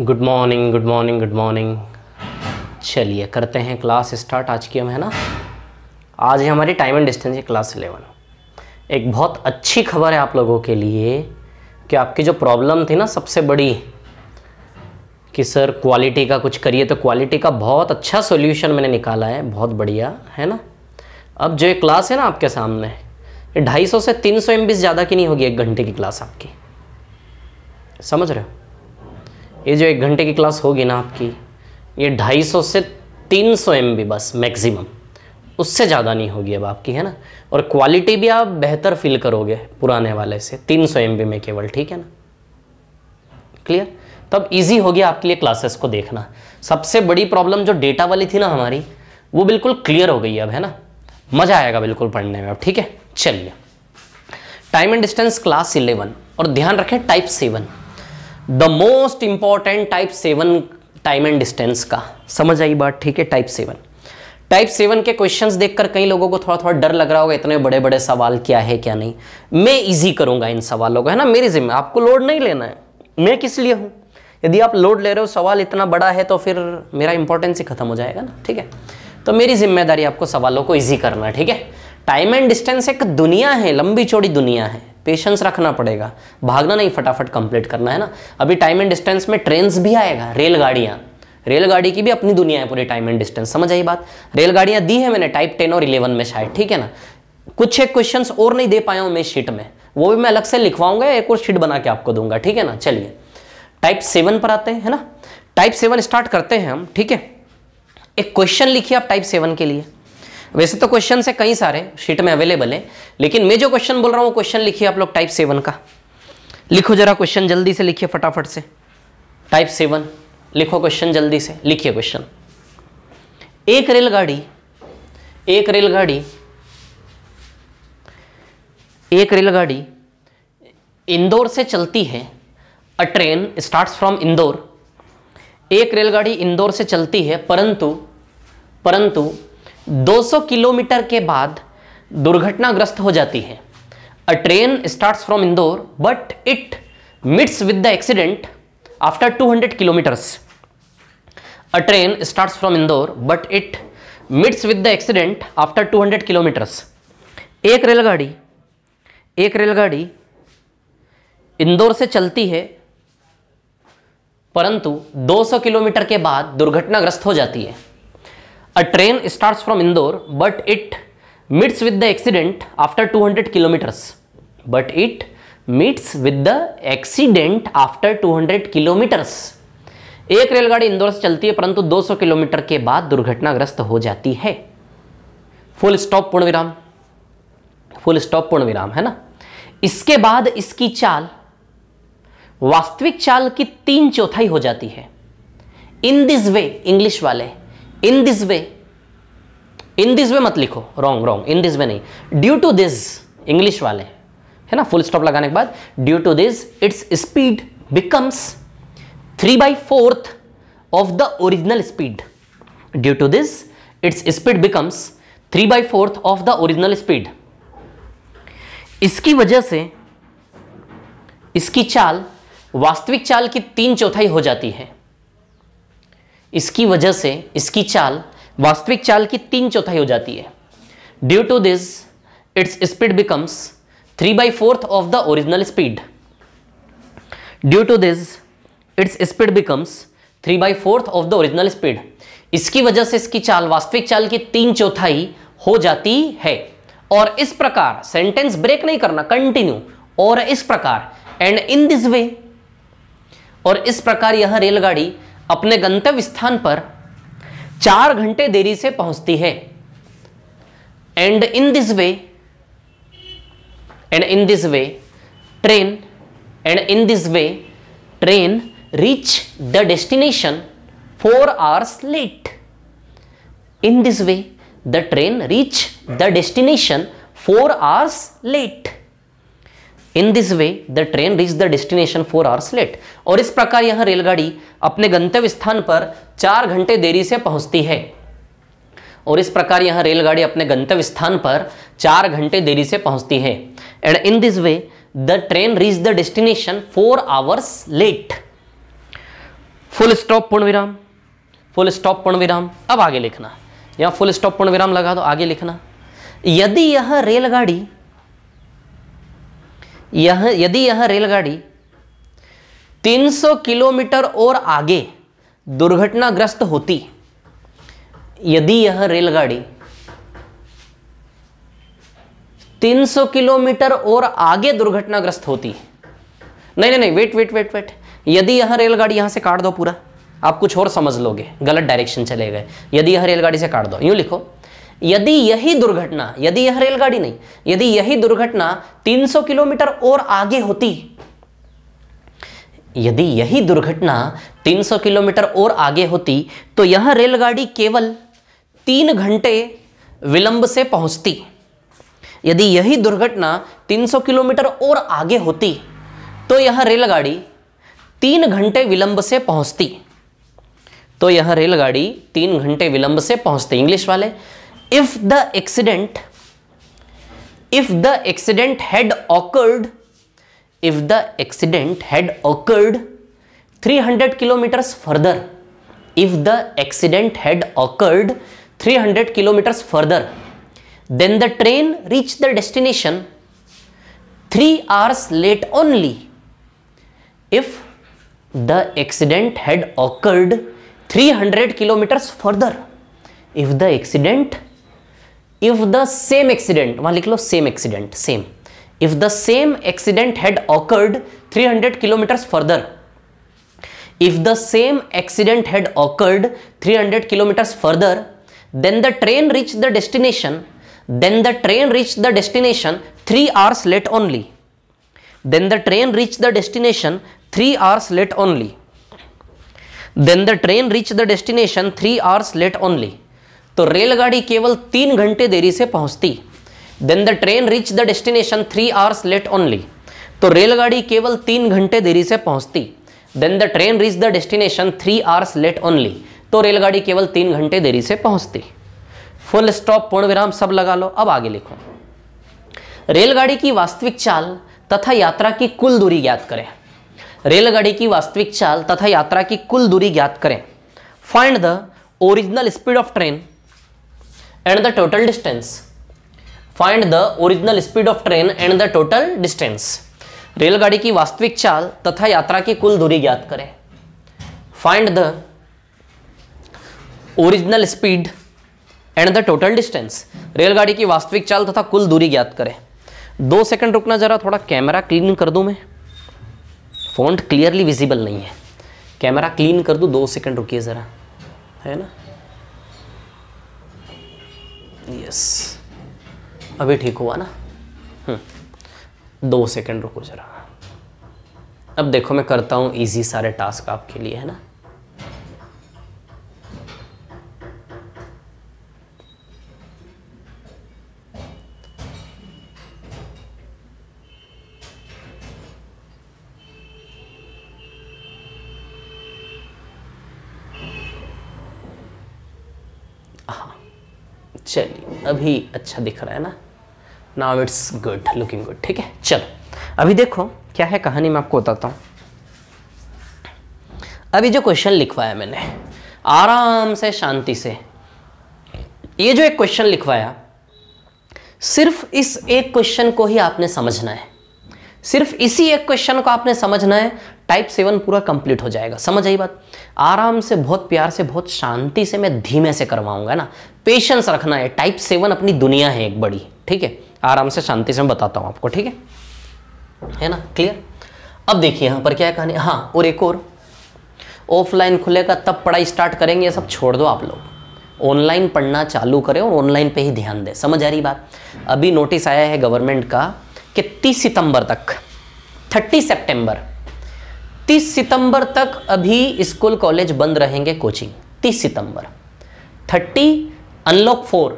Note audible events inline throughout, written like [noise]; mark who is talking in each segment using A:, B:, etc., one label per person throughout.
A: Good morning good morning good morning चलिए करते हैं क्लास स्टार्ट आज की हम है ना आज है हमारी टाइम एंड डिस्टेंस है क्लास इलेवन एक बहुत अच्छी खबर है आप लोगों के लिए कि आपकी जो प्रॉब्लम थी ना सबसे बड़ी कि सर क्वालिटी का कुछ करिए तो क्वालिटी का बहुत अच्छा सोल्यूशन मैंने निकाला है बहुत बढ़िया है ना अब जो ये क्लास है ना आपके सामने ढाई सौ से तीन सौ ज़्यादा की नहीं होगी एक घंटे की क्लास आपकी समझ रहे हो ये जो एक घंटे की क्लास होगी ना आपकी ये 250 से 300 सौ बस मैक्सिमम उससे ज़्यादा नहीं होगी अब आपकी है ना और क्वालिटी भी आप बेहतर फील करोगे पुराने वाले से 300 सौ में केवल ठीक है ना क्लियर तब इजी होगी आपके लिए क्लासेस को देखना सबसे बड़ी प्रॉब्लम जो डेटा वाली थी ना हमारी वो बिल्कुल क्लियर हो गई अब है ना मज़ा आएगा बिल्कुल पढ़ने में अब ठीक है चलिए time and distance class eleven और ध्यान रखें type seven the most important type seven time and distance का समझ आई बात ठीक है टाइप सेवन टाइप सेवन के क्वेश्चंस देखकर कई लोगों को थोड़ा थोड़ा डर लग रहा होगा इतने बड़े बड़े सवाल क्या है क्या नहीं मैं इजी करूंगा इन सवालों को है ना मेरी जिम्मे आपको लोड नहीं लेना है मैं किस लिए हूं यदि आप लोड ले रहे हो सवाल इतना बड़ा है तो फिर मेरा इंपॉर्टेंस ही खत्म हो जाएगा ना ठीक है तो मेरी जिम्मेदारी आपको सवालों को ईजी करना ठीक है टाइम एंड डिस्टेंस एक दुनिया है लंबी चौड़ी दुनिया है पेशेंस रखना पड़ेगा भागना नहीं फटाफट कंप्लीट करना है ना अभी टाइम एंड डिस्टेंस में ट्रेन्स भी आएगा रेलगाड़ियाँ रेलगाड़ी की भी अपनी दुनिया है पूरी टाइम एंड डिस्टेंस समझ आई बात रेलगाड़ियाँ दी है मैंने टाइप टेन और इलेवन में शायद ठीक है ना कुछ एक क्वेश्चन और नहीं दे पाया हूँ मैं शीट में वो भी मैं अलग से लिखवाऊंगा एक और शीट बना के आपको दूंगा ठीक है ना चलिए टाइप सेवन पर आते हैं है ना टाइप सेवन स्टार्ट करते हैं हम ठीक है एक क्वेश्चन लिखिए आप टाइप सेवन के लिए वैसे तो क्वेश्चन है कई सारे शीट में अवेलेबल है लेकिन मैं जो क्वेश्चन बोल रहा हूँ क्वेश्चन लिखिए आप लोग टाइप सेवन का लिखो जरा क्वेश्चन जल्दी से लिखिए फटाफट से टाइप सेवन लिखो क्वेश्चन जल्दी से लिखिए क्वेश्चन एक रेलगाड़ी एक रेलगाड़ी एक रेलगाड़ी इंदौर से चलती है a train starts from Indore एक रेलगाड़ी इंदौर से चलती है परंतु परंतु 200 किलोमीटर के बाद दुर्घटनाग्रस्त हो जाती है a train starts from Indore but it meets with the accident after 200 kilometres a train starts from Indore but it meets with the accident after 200 kilometres एक रेलगाड़ी एक रेलगाड़ी इंदौर से चलती है परंतु 200 किलोमीटर के बाद दुर्घटनाग्रस्त हो जाती है A train starts from Indore, but it meets with the accident after 200 kilometers. But it meets with the accident after 200 kilometers. एक रेलगाड़ी इंदौर से चलती है परंतु 200 किलोमीटर के बाद दुर्घटनाग्रस्त हो जाती है फुल स्टॉप पूर्ण विराम फुल स्टॉप पूर्ण विराम है ना इसके बाद इसकी चाल वास्तविक चाल की तीन चौथाई हो जाती है इन दिस वे इंग्लिश वाले इन this way in this way मत लिखो wrong wrong in this way नहीं ड्यू टू दिस इंग्लिश वाले है ना फुल स्टॉप लगाने के बाद due to this its speed becomes three by fourth of the original speed due to this its speed becomes three by fourth of the original speed इसकी वजह से इसकी चाल वास्तविक चाल की तीन चौथाई हो जाती है इसकी वजह से इसकी चाल वास्तविक चाल की तीन चौथाई हो जाती है due to this its speed becomes three by fourth of the original speed due to this its speed becomes three by fourth of the original speed इसकी वजह से इसकी चाल वास्तविक चाल की तीन चौथाई हो जाती है और इस प्रकार सेंटेंस ब्रेक नहीं करना कंटिन्यू और इस प्रकार एंड इन दिस वे और इस प्रकार यह रेलगाड़ी अपने गंतव्य स्थान पर चार घंटे देरी से पहुंचती है and in this way and in this way train and in this way train reach the destination four hours late in this way the train reach the destination four hours late in this way the train reach the destination four hours late और इस प्रकार यह रेलगाड़ी अपने गंतव्य स्थान पर चार घंटे देरी से पहुंचती है और इस प्रकार यह रेलगाड़ी अपने गंतव्य स्थान पर चार घंटे देरी से पहुंचती है and in this way the train reach the destination four hours late full stop पूर्ण विराम फुल स्टॉप पूर्ण विराम अब आगे लिखना यहां फुल स्टॉप पूर्ण विराम लगा दो आगे लिखना यदि यह रेलगाड़ी यह यदि यह रेलगाड़ी 300 किलोमीटर और आगे दुर्घटनाग्रस्त होती यदि यह रेलगाड़ी 300 किलोमीटर और आगे दुर्घटनाग्रस्त होती नहीं नहीं नहीं वेट वेट वेट वेट यदि यह रेलगाड़ी यहां से काट दो पूरा आप कुछ और समझ लोगे गलत डायरेक्शन चले गए यदि यह रेलगाड़ी से काट दो यूं लिखो यदि यही दुर्घटना यदि यह रेलगाड़ी नहीं यदि यही दुर्घटना 300 किलोमीटर और आगे होती यदि यही दुर्घटना 300 किलोमीटर और आगे होती तो यह रेलगाड़ी केवल तीन घंटे विलंब से पहुंचती यदि यही दुर्घटना 300 किलोमीटर और आगे होती तो यह रेलगाड़ी तीन घंटे विलंब से पहुंचती तो यह रेलगाड़ी तीन घंटे विलंब से पहुंचती इंग्लिश वाले if the accident if the accident had occurred if the accident had occurred 300 kilometers further if the accident had occurred 300 kilometers further then the train reached the destination 3 hours late only if the accident had occurred 300 kilometers further if the accident if the same accident वहां लिख लो same accident same if the same accident had occurred 300 kilometers further if the same accident had occurred 300 kilometers further then the train reached the destination then the train reached the destination 3 hours late only then the train reached the destination 3 hours late only then the train reached the destination 3 hours late only तो रेलगाड़ी केवल तीन घंटे देरी से पहुंचती then the train reach the destination three hours late only तो रेलगाड़ी केवल तीन घंटे देरी से पहुंचती then the train reach the destination three hours late only तो रेलगाड़ी केवल तीन घंटे देरी से पहुंचती फुल स्टॉप पूर्ण विराम सब लगा लो अब आगे लिखो रेलगाड़ी की वास्तविक चाल तथा यात्रा की कुल दूरी ज्ञात करें रेलगाड़ी की वास्तविक चाल तथा यात्रा की कुल दूरी ज्ञात करें find the original speed of train and the total distance find the original speed of train and the total distance रेलगाड़ी की वास्तविक चाल तथा यात्रा की कुल दूरी ज्ञात करें find the original speed and the total distance रेलगाड़ी की वास्तविक चाल तथा कुल दूरी ज्ञात करें दो सेकंड रुकना जरा थोड़ा कैमरा क्लीन कर दूं मैं फोन क्लियरली विजिबल नहीं है कैमरा क्लीन कर दूं दो सेकंड रुकिए ज़रा है ना यस अभी ठीक हुआ ना हम्म। दो सेकंड रुको ज़रा अब देखो मैं करता हूँ इजी सारे टास्क आपके लिए है ना चलिए अभी अच्छा दिख रहा है ना now it's good looking good ठीक है चलो अभी देखो क्या है कहानी मैं आपको बताता हूँ अभी जो क्वेश्चन लिखवाया मैंने आराम से शांति से ये जो एक क्वेश्चन लिखवाया सिर्फ इस एक क्वेश्चन को ही आपने समझना है सिर्फ इसी एक क्वेश्चन को आपने समझना है टाइप सेवन पूरा कंप्लीट हो जाएगा समझ आई बात आराम से बहुत प्यार से बहुत शांति से मैं धीमे से करवाऊंगा ना पेशेंस रखना है टाइप सेवन अपनी दुनिया है एक बड़ी ठीक है आराम से शांति से मैं बताता हूँ आपको ठीक है है ना क्लियर अब देखिए यहाँ पर क्या है कहानी हाँ और एक और ऑफलाइन खुलेगा तब पढ़ाई स्टार्ट करेंगे ये सब छोड़ दो आप लोग ऑनलाइन पढ़ना चालू करें और ऑनलाइन पे ही ध्यान दें समझ आ रही बात अभी नोटिस आया है गवर्नमेंट का कि 30 सितंबर तक 30 सितंबर 30 सितंबर तक अभी स्कूल कॉलेज बंद रहेंगे कोचिंग 30 सितंबर thirty unlock four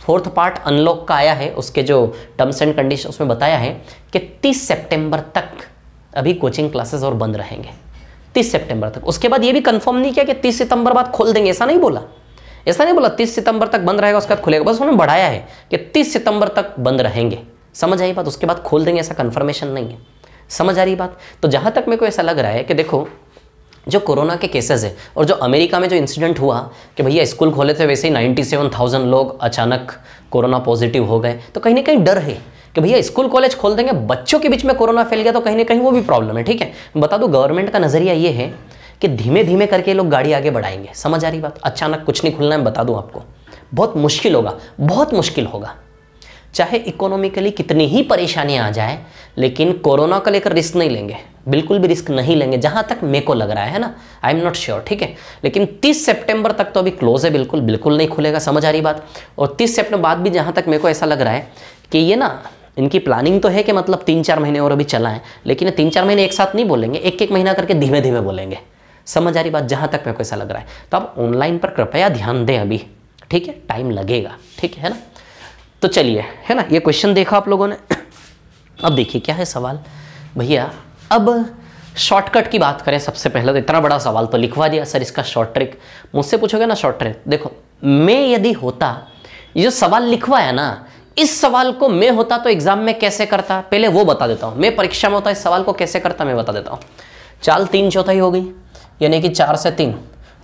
A: fourth part unlock का आया है उसके जो टर्म्स एंड कंडीशन उसमें बताया है कि 30 सितंबर तक अभी कोचिंग क्लासेस और बंद रहेंगे 30 सितंबर तक उसके बाद ये भी कंफर्म नहीं किया कि 30 सितंबर बाद खोल देंगे ऐसा नहीं बोला ऐसा नहीं बोला 30 सितंबर तक बंद रहेगा उसके बाद खुलेगा बस उन्होंने बढ़ाया है कि तीस सितंबर तक बंद रहेंगे समझ आई बात उसके बाद खोल देंगे ऐसा कन्फर्मेशन नहीं है समझ आ रही बात तो जहाँ तक मेरे को ऐसा लग रहा है कि देखो जो कोरोना के केसेस है और जो अमेरिका में जो इंसिडेंट हुआ कि भैया स्कूल खोले थे वैसे ही 97,000 लोग अचानक कोरोना पॉजिटिव हो गए तो कहीं ना कहीं डर है कि भैया स्कूल कॉलेज खोल देंगे बच्चों के बीच में कोरोना फैल गया तो कहीं ना कहीं वो भी प्रॉब्लम है ठीक है बता दूँ गवर्नमेंट का नज़रिया ये है कि धीमे धीमे करके लोग गाड़ी आगे बढ़ाएंगे समझ आ रही बात अचानक कुछ नहीं खुलना है बता दूँ आपको बहुत मुश्किल होगा बहुत मुश्किल होगा चाहे इकोनॉमिकली कितनी ही परेशानी आ जाए लेकिन कोरोना का लेकर रिस्क नहीं लेंगे बिल्कुल भी रिस्क नहीं लेंगे जहां तक मेरे को लग रहा है ना आई एम नॉट श्योर ठीक है लेकिन 30 सितंबर तक तो अभी क्लोज है बिल्कुल बिल्कुल नहीं खुलेगा समझ आ रही बात और 30 सितंबर बाद भी जहां तक मेरे को ऐसा लग रहा है कि ये ना इनकी प्लानिंग तो है कि मतलब तीन चार महीने और अभी चला है लेकिन तीन चार महीने एक साथ नहीं बोलेंगे एक एक महीना करके धीमे धीमे बोलेंगे समझ आ रही बात जहाँ तक मेरे को ऐसा लग रहा है तो आप ऑनलाइन पर कृपया ध्यान दें अभी ठीक है टाइम लगेगा ठीक है ना तो चलिए है ना ये क्वेश्चन देखा आप लोगों ने अब देखिए क्या है सवाल भैया अब शॉर्टकट की बात करें सबसे पहले तो इतना बड़ा सवाल तो लिखवा दिया सर इसका शॉर्ट ट्रिक मुझसे पूछोगे ना शॉर्ट ट्रिक देखो मैं यदि होता ये जो सवाल लिखवाया ना इस सवाल को मैं होता तो एग्जाम में कैसे करता पहले वो बता देता हूँ मैं परीक्षा में होता इस सवाल को कैसे करता मैं बता देता हूँ चाल तीन चौथाई हो गई यानी कि चार से तीन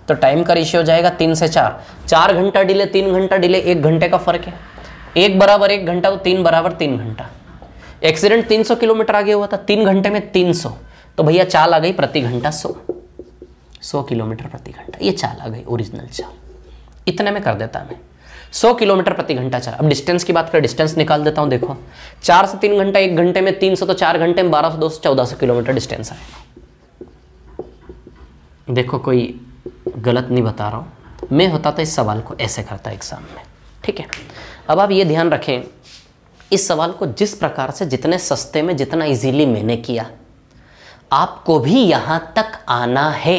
A: तो टाइम का रेशियो जाएगा तीन से चार चार घंटा डिले तीन घंटा डिले एक घंटे का फर्क है एक बराबर एक घंटा तो तीन बराबर तीन घंटा एक्सीडेंट 300 किलोमीटर आगे हुआ था तीन घंटे में 300 तो भैया चाल आ गई प्रति घंटा 100 100 किलोमीटर प्रति घंटा ये चाल आ गई ओरिजिनल चाल इतने में कर देता मैं 100 किलोमीटर प्रति घंटा चाल अब डिस्टेंस की बात करें डिस्टेंस निकाल देता हूँ देखो चार से तीन घंटा एक घंटे में तीन तो चार घंटे में बारह सौ 1400 किलोमीटर डिस्टेंस आएगा देखो कोई गलत नहीं बता रहा हूँ मैं होता था इस सवाल को ऐसे करता एग्जाम में ठीक है अब आप ये ध्यान रखें इस सवाल को जिस प्रकार से जितने सस्ते में जितना इजीली मैंने किया आपको भी यहां तक आना है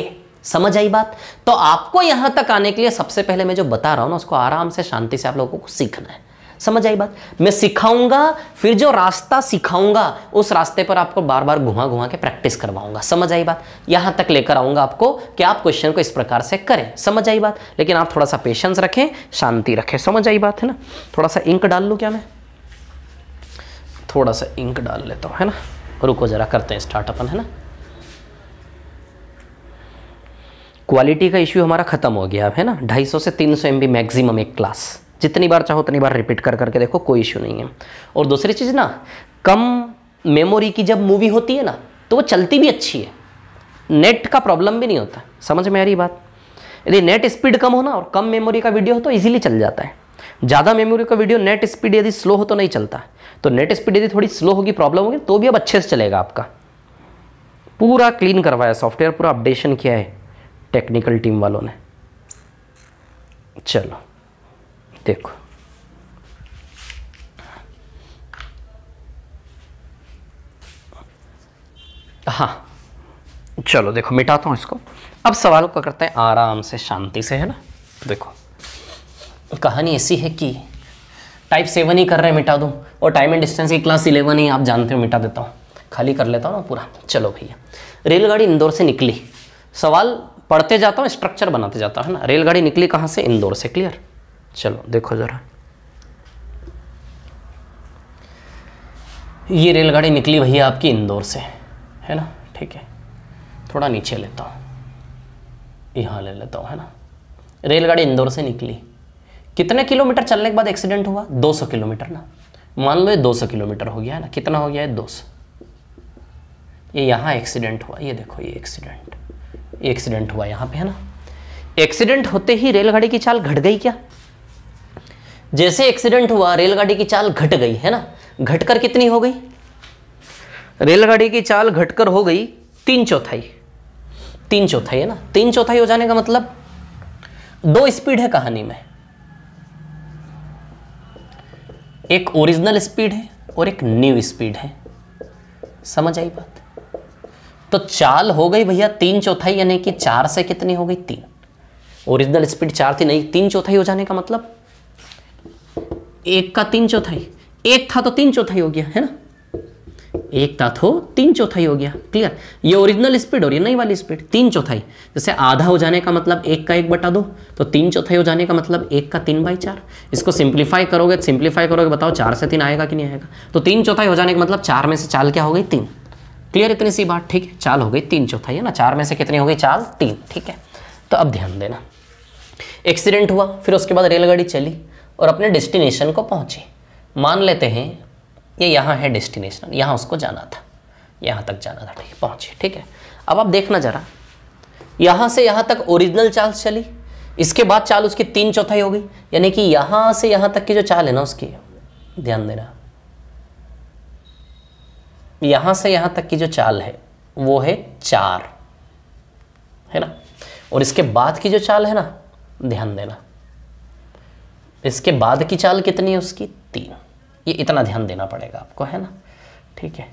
A: समझ आई बात तो आपको यहां तक आने के लिए सबसे पहले मैं जो बता रहा हूं ना उसको आराम से शांति से आप लोगों को सीखना है समझ आई बात मैं सिखाऊंगा फिर जो रास्ता सिखाऊंगा उस रास्ते पर आपको बार बार घुमा घुमा के प्रैक्टिस करवाऊंगा समझ आई बात यहां तक लेकर आऊंगा आपको कि आप क्वेश्चन को इस प्रकार से करें समझ आई बात लेकिन आप थोड़ा सा पेशेंस रखें शांति रखें समझ आई बात है ना थोड़ा सा इंक डाल लू क्या मैं थोड़ा सा इंक डाल लेता हूँ है ना रुको ज़रा करते हैं स्टार्ट अपन है ना क्वालिटी का इश्यू हमारा ख़त्म हो गया अब है ना 250 से 300 सौ मैक्सिमम एक क्लास जितनी बार चाहो उतनी बार रिपीट कर करके देखो कोई इश्यू नहीं है और दूसरी चीज़ ना कम मेमोरी की जब मूवी होती है ना तो वो चलती भी अच्छी है नेट का प्रॉब्लम भी नहीं होता समझ में आ रही बात यदि नेट स्पीड कम हो ना और कम मेमोरी का वीडियो हो तो ईजिली चल जाता है ज़्यादा मेमोरी का वीडियो नेट स्पीड यदि स्लो हो तो नहीं चलता तो नेट स्पीड यदि थोड़ी स्लो होगी प्रॉब्लम होगी तो भी अब अच्छे से चलेगा आपका पूरा क्लीन करवाया सॉफ्टवेयर पूरा अपडेशन किया है टेक्निकल टीम वालों ने चलो देखो हाँ चलो देखो मिटाता हूँ इसको अब सवालों का करते हैं आराम से शांति से है ना देखो कहानी ऐसी है कि टाइप सेवन ही कर रहे हैं मिटा दूँ और टाइम एंड डिस्टेंस की क्लास इलेवन ही आप जानते हो मिटा देता हूँ खाली कर लेता हूँ ना पूरा चलो भैया रेलगाड़ी इंदौर से निकली सवाल पढ़ते जाता हूँ स्ट्रक्चर बनाते जाता है ना रेलगाड़ी निकली कहाँ से इंदौर से क्लियर चलो देखो ज़रा ये रेलगाड़ी निकली भैया आपकी इंदौर से है ना ठीक है थोड़ा नीचे लेता हूँ यहाँ ले लेता हूँ है ना रेलगाड़ी इंदौर से निकली कितने किलोमीटर चलने के बाद एक्सीडेंट हुआ 200 किलोमीटर ना मान लो ये 200 किलोमीटर हो गया है ना कितना हो गया है 200 ये यहाँ एक्सीडेंट हुआ ये देखो ये एक्सीडेंट एक्सीडेंट हुआ यहाँ पे है ना एक्सीडेंट होते ही रेलगाड़ी की चाल घट गई क्या जैसे एक्सीडेंट हुआ रेलगाड़ी की चाल घट गई है ना घटकर कितनी हो गई रेलगाड़ी की चाल घटकर हो गई तीन चौथाई तीन चौथाई है ना तीन चौथाई हो जाने का मतलब दो स्पीड है कहानी में एक ओरिजिनल स्पीड है और एक न्यू स्पीड है समझ आई बात तो चाल हो गई भैया तीन चौथाई यानी कि चार से कितनी हो गई तीन ओरिजिनल स्पीड चार थी नहीं तीन चौथाई हो जाने का मतलब एक का तीन चौथाई एक था तो तीन चौथाई हो गया है ना एक ताथो तीन चौथाई हो गया क्लियर ये ओरिजिनल स्पीड और ये नई वाली स्पीड तीन चौथाई जैसे आधा हो जाने का मतलब एक का एक बटा दो तो तीन चौथाई हो जाने का मतलब एक का तीन बाई चार इसको सिंप्लीफाई करोगे सिंप्लीफाई करोगे बताओ चार से तीन आएगा कि नहीं आएगा तो तीन चौथाई हो जाने का मतलब चार में से चाल क्या हो गई तीन क्लियर इतनी सी बात ठीक है चाल हो गई तीन चौथाई है ना चार में से कितनी हो गई चाल तीन ठीक है तो अब ध्यान देना एक्सीडेंट हुआ फिर उसके बाद रेलगाड़ी चली और अपने डेस्टिनेशन को पहुंची मान लेते हैं ये यहाँ है डेस्टिनेशन यहाँ उसको जाना था यहाँ तक जाना था ठीक है पहुँचे ठीक है अब आप देखना जरा यहाँ से यहाँ तक ओरिजिनल चाल चली इसके बाद चाल उसकी तीन चौथाई हो गई यानी कि यहाँ से यहाँ तक की जो चाल है ना उसकी ध्यान देना यहाँ से यहाँ तक की जो चाल है वो है चार है ना और इसके बाद की जो चाल है ना ध्यान देना इसके बाद की चाल कितनी है उसकी तीन ये इतना ध्यान देना पड़ेगा आपको है ना ठीक है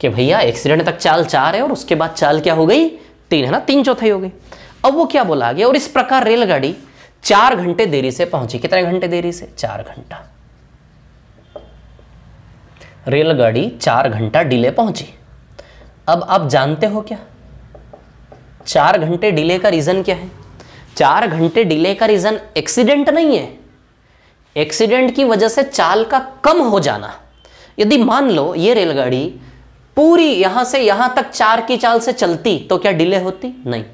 A: कि भैया एक्सीडेंट तक चाल चार है और उसके बाद चाल क्या हो गई तीन है ना तीन चौथाई हो गई अब वो क्या बोला गया और इस प्रकार रेलगाड़ी चार घंटे देरी से पहुंची कितने घंटे देरी से चार घंटा रेलगाड़ी चार घंटा डिले पहुंची अब आप जानते हो क्या चार घंटे डिले का रीज़न क्या है चार घंटे डिले का रीज़न एक्सीडेंट नहीं है एक्सीडेंट की वजह से चाल का कम हो जाना यदि मान लो ये रेलगाड़ी पूरी यहां से यहां तक चार की चाल से चलती तो क्या डिले होती नहीं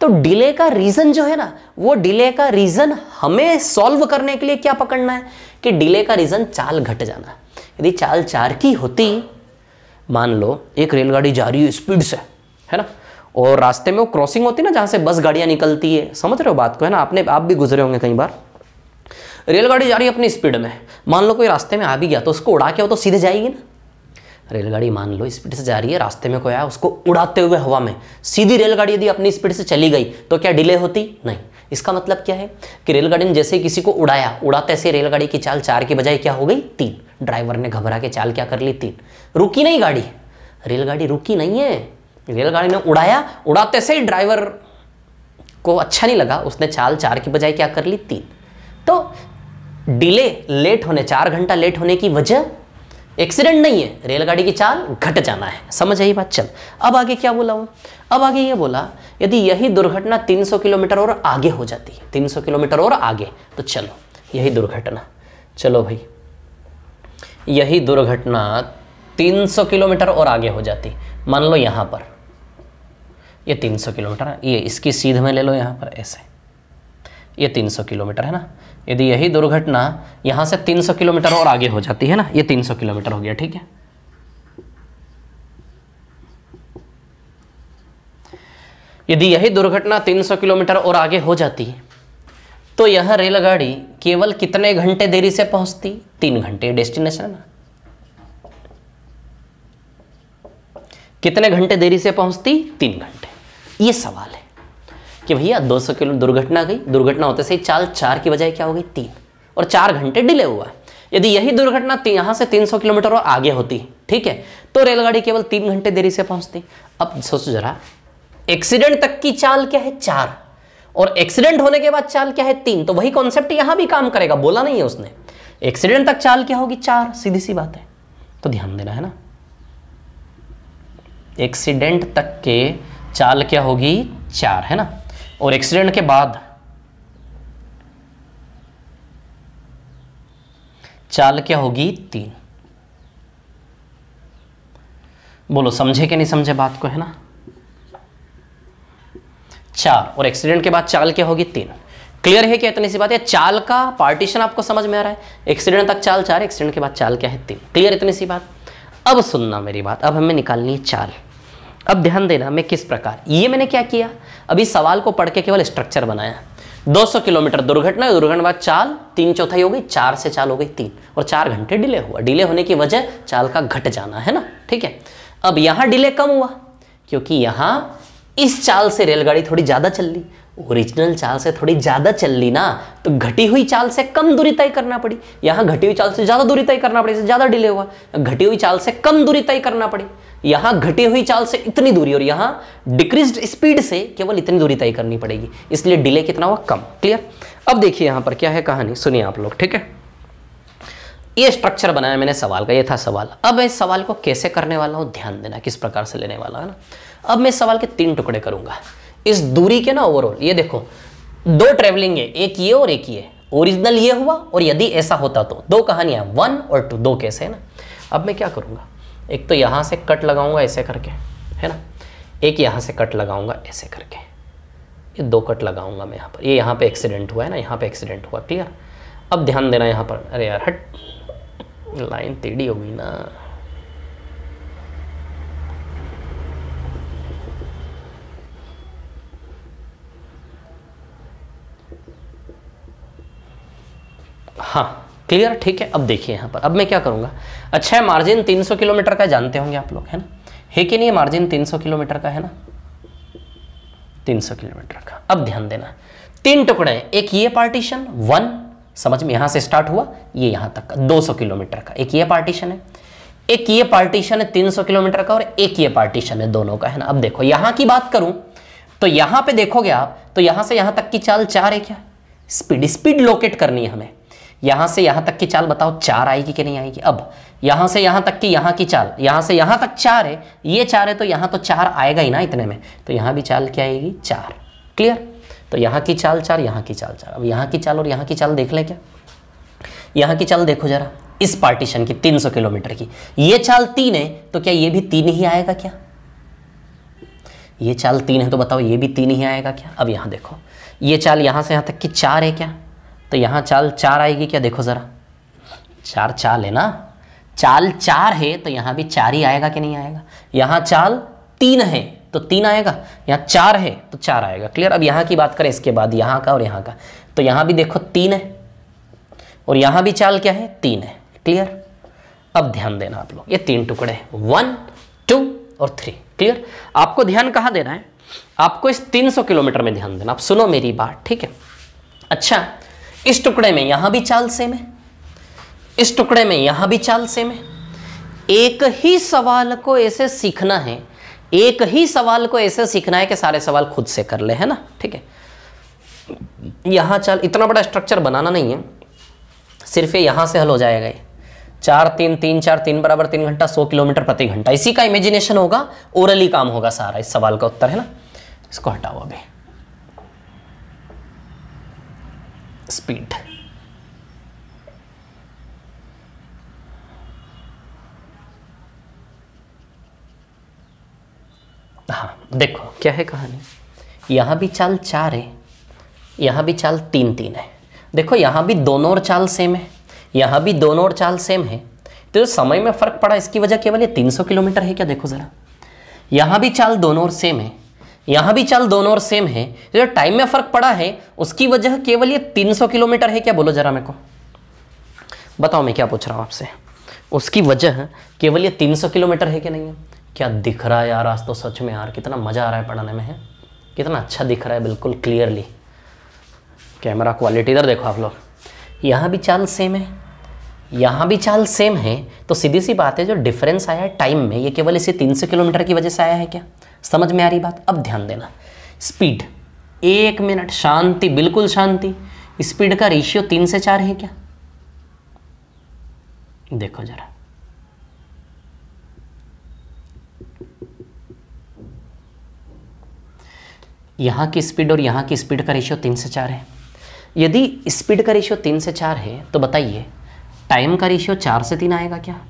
A: तो डिले का रीजन जो है ना वो डिले का रीजन हमें सॉल्व करने के लिए क्या पकड़ना है कि डिले का रीजन चाल घट जाना यदि चाल चार की होती मान लो एक रेलगाड़ी जा रही है स्पीड से है ना और रास्ते में वो क्रॉसिंग होती है ना जहाँ से बस गाड़ियां निकलती है समझ रहे हो बात को है ना आपने आप भी गुजरे होंगे कई बार रेलगाड़ी जा रही है अपनी स्पीड में मान लो कोई रास्ते में आ भी गया तो उसको उड़ा के वो तो सीधे जाएगी ना रेलगाड़ी मान लो स्पीड से जा रही है रास्ते में कोई आया उसको उड़ाते हुए हवा में सीधी रेलगाड़ी यदि अपनी स्पीड से चली गई तो क्या डिले होती नहीं इसका मतलब क्या है कि रेलगाड़ी ने जैसे किसी को उड़ाया उड़ाते ऐसे रेलगाड़ी की चाल चार की बजाय क्या हो गई तीन ड्राइवर ने घबरा के चाल क्या कर ली तीन रुकी नहीं गाड़ी रेलगाड़ी रुकी नहीं है रेलगाड़ी ने उड़ाया उड़ाते से ही ड्राइवर को अच्छा नहीं लगा उसने चाल चार की बजाय क्या कर ली तीन तो डिले लेट होने चार घंटा लेट होने की वजह एक्सीडेंट नहीं है रेलगाड़ी की चाल घट जाना है समझ आई बात चल अब आगे क्या बोला वो अब आगे ये बोला यदि यही दुर्घटना 300 किलोमीटर और आगे हो जाती है 300 किलोमीटर और आगे तो चलो यही दुर्घटना चलो भाई यही दुर्घटना 300 किलोमीटर और आगे हो जाती मान लो यहाँ पर ये 300 किलोमीटर ये इसकी सीध में ले लो यहाँ पर ऐसे ये 300 किलोमीटर है ना यदि यही दुर्घटना यहाँ से 300 किलोमीटर और आगे हो जाती है ना ये 300 किलोमीटर हो गया ठीक है यदि यही दुर्घटना 300 किलोमीटर और आगे हो जाती तो यह रेलगाड़ी केवल कितने घंटे देरी से पहुंचती तीन घंटे डेस्टिनेशन ना कितने घंटे देरी से पहुंचती तीन घंटे ये सवाल है कि भैया 200 किलो दुर्घटना गई दुर्घटना होते सही ही चाल चार की बजाय क्या हो गई तीन और चार घंटे डिले हुआ यदि यही दुर्घटना यहाँ से 300 किलोमीटर और आगे होती ठीक है तो रेलगाड़ी केवल तीन घंटे देरी से पहुंचती अब सोचो जरा एक्सीडेंट तक की चाल क्या है चार और एक्सीडेंट होने के बाद चाल क्या है तीन तो वही कॉन्सेप्ट यहां भी काम करेगा बोला नहीं है उसने एक्सीडेंट तक चाल क्या होगी चार सीधी सी बात है तो ध्यान देना है ना एक्सीडेंट तक के चाल क्या होगी चार है ना और एक्सीडेंट के बाद चाल क्या होगी तीन बोलो समझे कि नहीं समझे बात को है ना चार और एक्सीडेंट के बाद चाल क्या होगी तीन क्लियर है क्या इतनी सी बात है चाल का पार्टीशन आपको समझ में आ रहा है एक्सीडेंट तक चाल चार एक्सीडेंट के बाद चाल क्या है तीन क्लियर इतनी सी बात अब सुनना मेरी बात अब हमें निकालनी है चाल अब ध्यान देना मैं किस प्रकार ये मैंने क्या किया अभी सवाल को पढ़ के केवल स्ट्रक्चर बनाया 200 किलोमीटर दुर्घटना दुर्घटना बाद चाल तीन चौथाई हो गई चार से चाल हो गई तीन और चार घंटे डिले हुआ डिले होने की वजह चाल का घट जाना है ना ठीक है अब यहाँ डिले कम हुआ क्योंकि यहां इस चाल से रेलगाड़ी थोड़ी ज़्यादा चल ली ओरिजिनल चाल से थोड़ी ज़्यादा चल ली ना तो घटी हुई चाल से कम दूरी तय करना पड़ी यहां घटी हुई चाल से ज़्यादा दूरी तय करना पड़ी ज़्यादा डिले हुआ घटी हुई चाल से कम दूरी तय करना पड़ी यहां घटी हुई चाल से इतनी दूरी और यहां डिक्रीज स्पीड से केवल इतनी दूरी तय करनी पड़ेगी इसलिए डिले कितना हुआ कम क्लियर अब देखिए यहां पर क्या है कहानी सुनिए आप लोग ठीक है ये स्ट्रक्चर बनाया मैंने सवाल का ये था सवाल अब मैं इस सवाल को कैसे करने वाला हूँ ध्यान देना किस प्रकार से लेने वाला है ना अब मैं इस सवाल के तीन टुकड़े करूंगा इस दूरी के ना ओवरऑल ये देखो दो ट्रेवलिंग है एक ये और एक ये ओरिजिनल ये हुआ और यदि ऐसा होता तो दो कहानियां वन और टू दो कैसे है ना अब मैं क्या करूंगा एक तो यहाँ से कट लगाऊंगा ऐसे करके है ना एक यहाँ से कट लगाऊंगा ऐसे करके ये दो कट लगाऊंगा मैं यहाँ पर ये यहाँ पे एक्सीडेंट हुआ है ना यहाँ पे एक्सीडेंट हुआ क्लियर अब ध्यान देना यहाँ पर अरे यार हट लाइन टेढ़ी होगी ना हाँ क्लियर ठीक है अब देखिए यहाँ पर अब मैं क्या करूँगा अच्छा है मार्जिन 300 किलोमीटर का जानते होंगे आप लोग है ना है कि नहीं मार्जिन 300 किलोमीटर का है ना 300 किलोमीटर का अब ध्यान देना तीन टुकड़े एक ये पार्टीशन वन समझ में यहां से स्टार्ट हुआ ये यहां तक का दो किलोमीटर का एक ये पार्टीशन है एक ये पार्टीशन है 300 किलोमीटर का और एक ये पार्टीशन है दोनों का है ना अब देखो यहां की बात करूं तो यहां पे देखोगे आप तो यहां से यहां तक की चाल चार है क्या स्पीड स्पीड लोकेट करनी है हमें यहां से यहां तक की चाल बताओ चार आएगी कि नहीं आएगी अब यहाँ से यहाँ तक की यहाँ की चाल यहाँ से यहाँ तक चार है ये चार है तो यहाँ तो चार आएगा ही ना इतने में तो यहाँ भी चाल क्या आएगी चार क्लियर तो यहाँ की चाल चार यहाँ की चाल चार अब यहाँ की चाल और यहाँ की चाल देख लें क्या यहाँ की चाल देखो जरा इस पार्टीशन की 300 किलोमीटर की ये चाल तीन है तो क्या ये भी तीन ही आएगा क्या ये चाल तीन है तो बताओ ये भी तीन ही आएगा क्या अब यहाँ देखो ये चाल यहाँ से यहाँ तक की चार है क्या तो यहाँ चाल चार आएगी क्या देखो ज़रा चार चाल है ना चाल चार है तो यहां भी चार ही आएगा कि नहीं आएगा यहां चाल तीन है तो तीन आएगा यहां चार है तो चार आएगा क्लियर अब यहां की बात करें इसके बाद यहां का और यहां का तो यहां भी देखो तीन है और यहां भी चाल क्या है तीन है क्लियर अब ध्यान देना आप लोग ये तीन टुकड़े हैं वन टू और थ्री क्लियर आपको ध्यान कहाँ देना है आपको इस 300 किलोमीटर में ध्यान देना आप सुनो मेरी बात ठीक है अच्छा इस टुकड़े में यहां भी चाल सेम है इस टुकड़े में यहां भी चाल सेम है एक ही सवाल को ऐसे सीखना है एक ही सवाल को ऐसे सीखना है कि सारे सवाल खुद से कर ले है ना ठीक है यहां चाल इतना बड़ा स्ट्रक्चर बनाना नहीं है सिर्फ यहां से हल हो जाएगा ये चार तीन तीन चार तीन बराबर तीन घंटा सौ किलोमीटर प्रति घंटा इसी का इमेजिनेशन होगा ओरली काम होगा सारा इस सवाल का उत्तर है ना इसको हटाओ अभी स्पीड देखो क्या है कहानी यहाँ भी चाल चार है यहाँ भी चाल तीन तीन है देखो यहाँ भी दोनों और चाल सेम है यहाँ भी दोनों और चाल सेम है तो जो समय में फ़र्क पड़ा इसकी वजह केवल ये 300 किलोमीटर है क्या देखो ज़रा यहाँ भी चाल दोनों और सेम है यहाँ भी चाल दोनों और सेम है तो जो टाइम में फ़र्क पड़ा है उसकी वजह केवल ये 300 किलोमीटर है क्या बोलो ज़रा मेरे को बताओ मैं क्या पूछ रहा हूँ आपसे उसकी वजह केवल ये 300 किलोमीटर है कि नहीं है क्या दिख रहा है यार आज तो सच में यार कितना मज़ा आ रहा है पढ़ने में है कितना अच्छा दिख रहा है बिल्कुल क्लियरली कैमरा क्वालिटी इधर देखो आप लोग यहाँ भी चाल सेम है यहाँ भी चाल सेम है तो सीधी सी बात है जो डिफरेंस आया है टाइम में ये केवल इसी 300 किलोमीटर की वजह से आया है क्या समझ में आ रही बात अब ध्यान देना स्पीड एक मिनट शांति बिल्कुल शांति स्पीड का रेशियो तीन से चार है क्या देखो जरा यहाँ की स्पीड और यहाँ की स्पीड का रेशियो तीन से चार है यदि स्पीड का रेशियो तीन से चार है तो बताइए टाइम का रेशियो चार से तीन आएगा क्या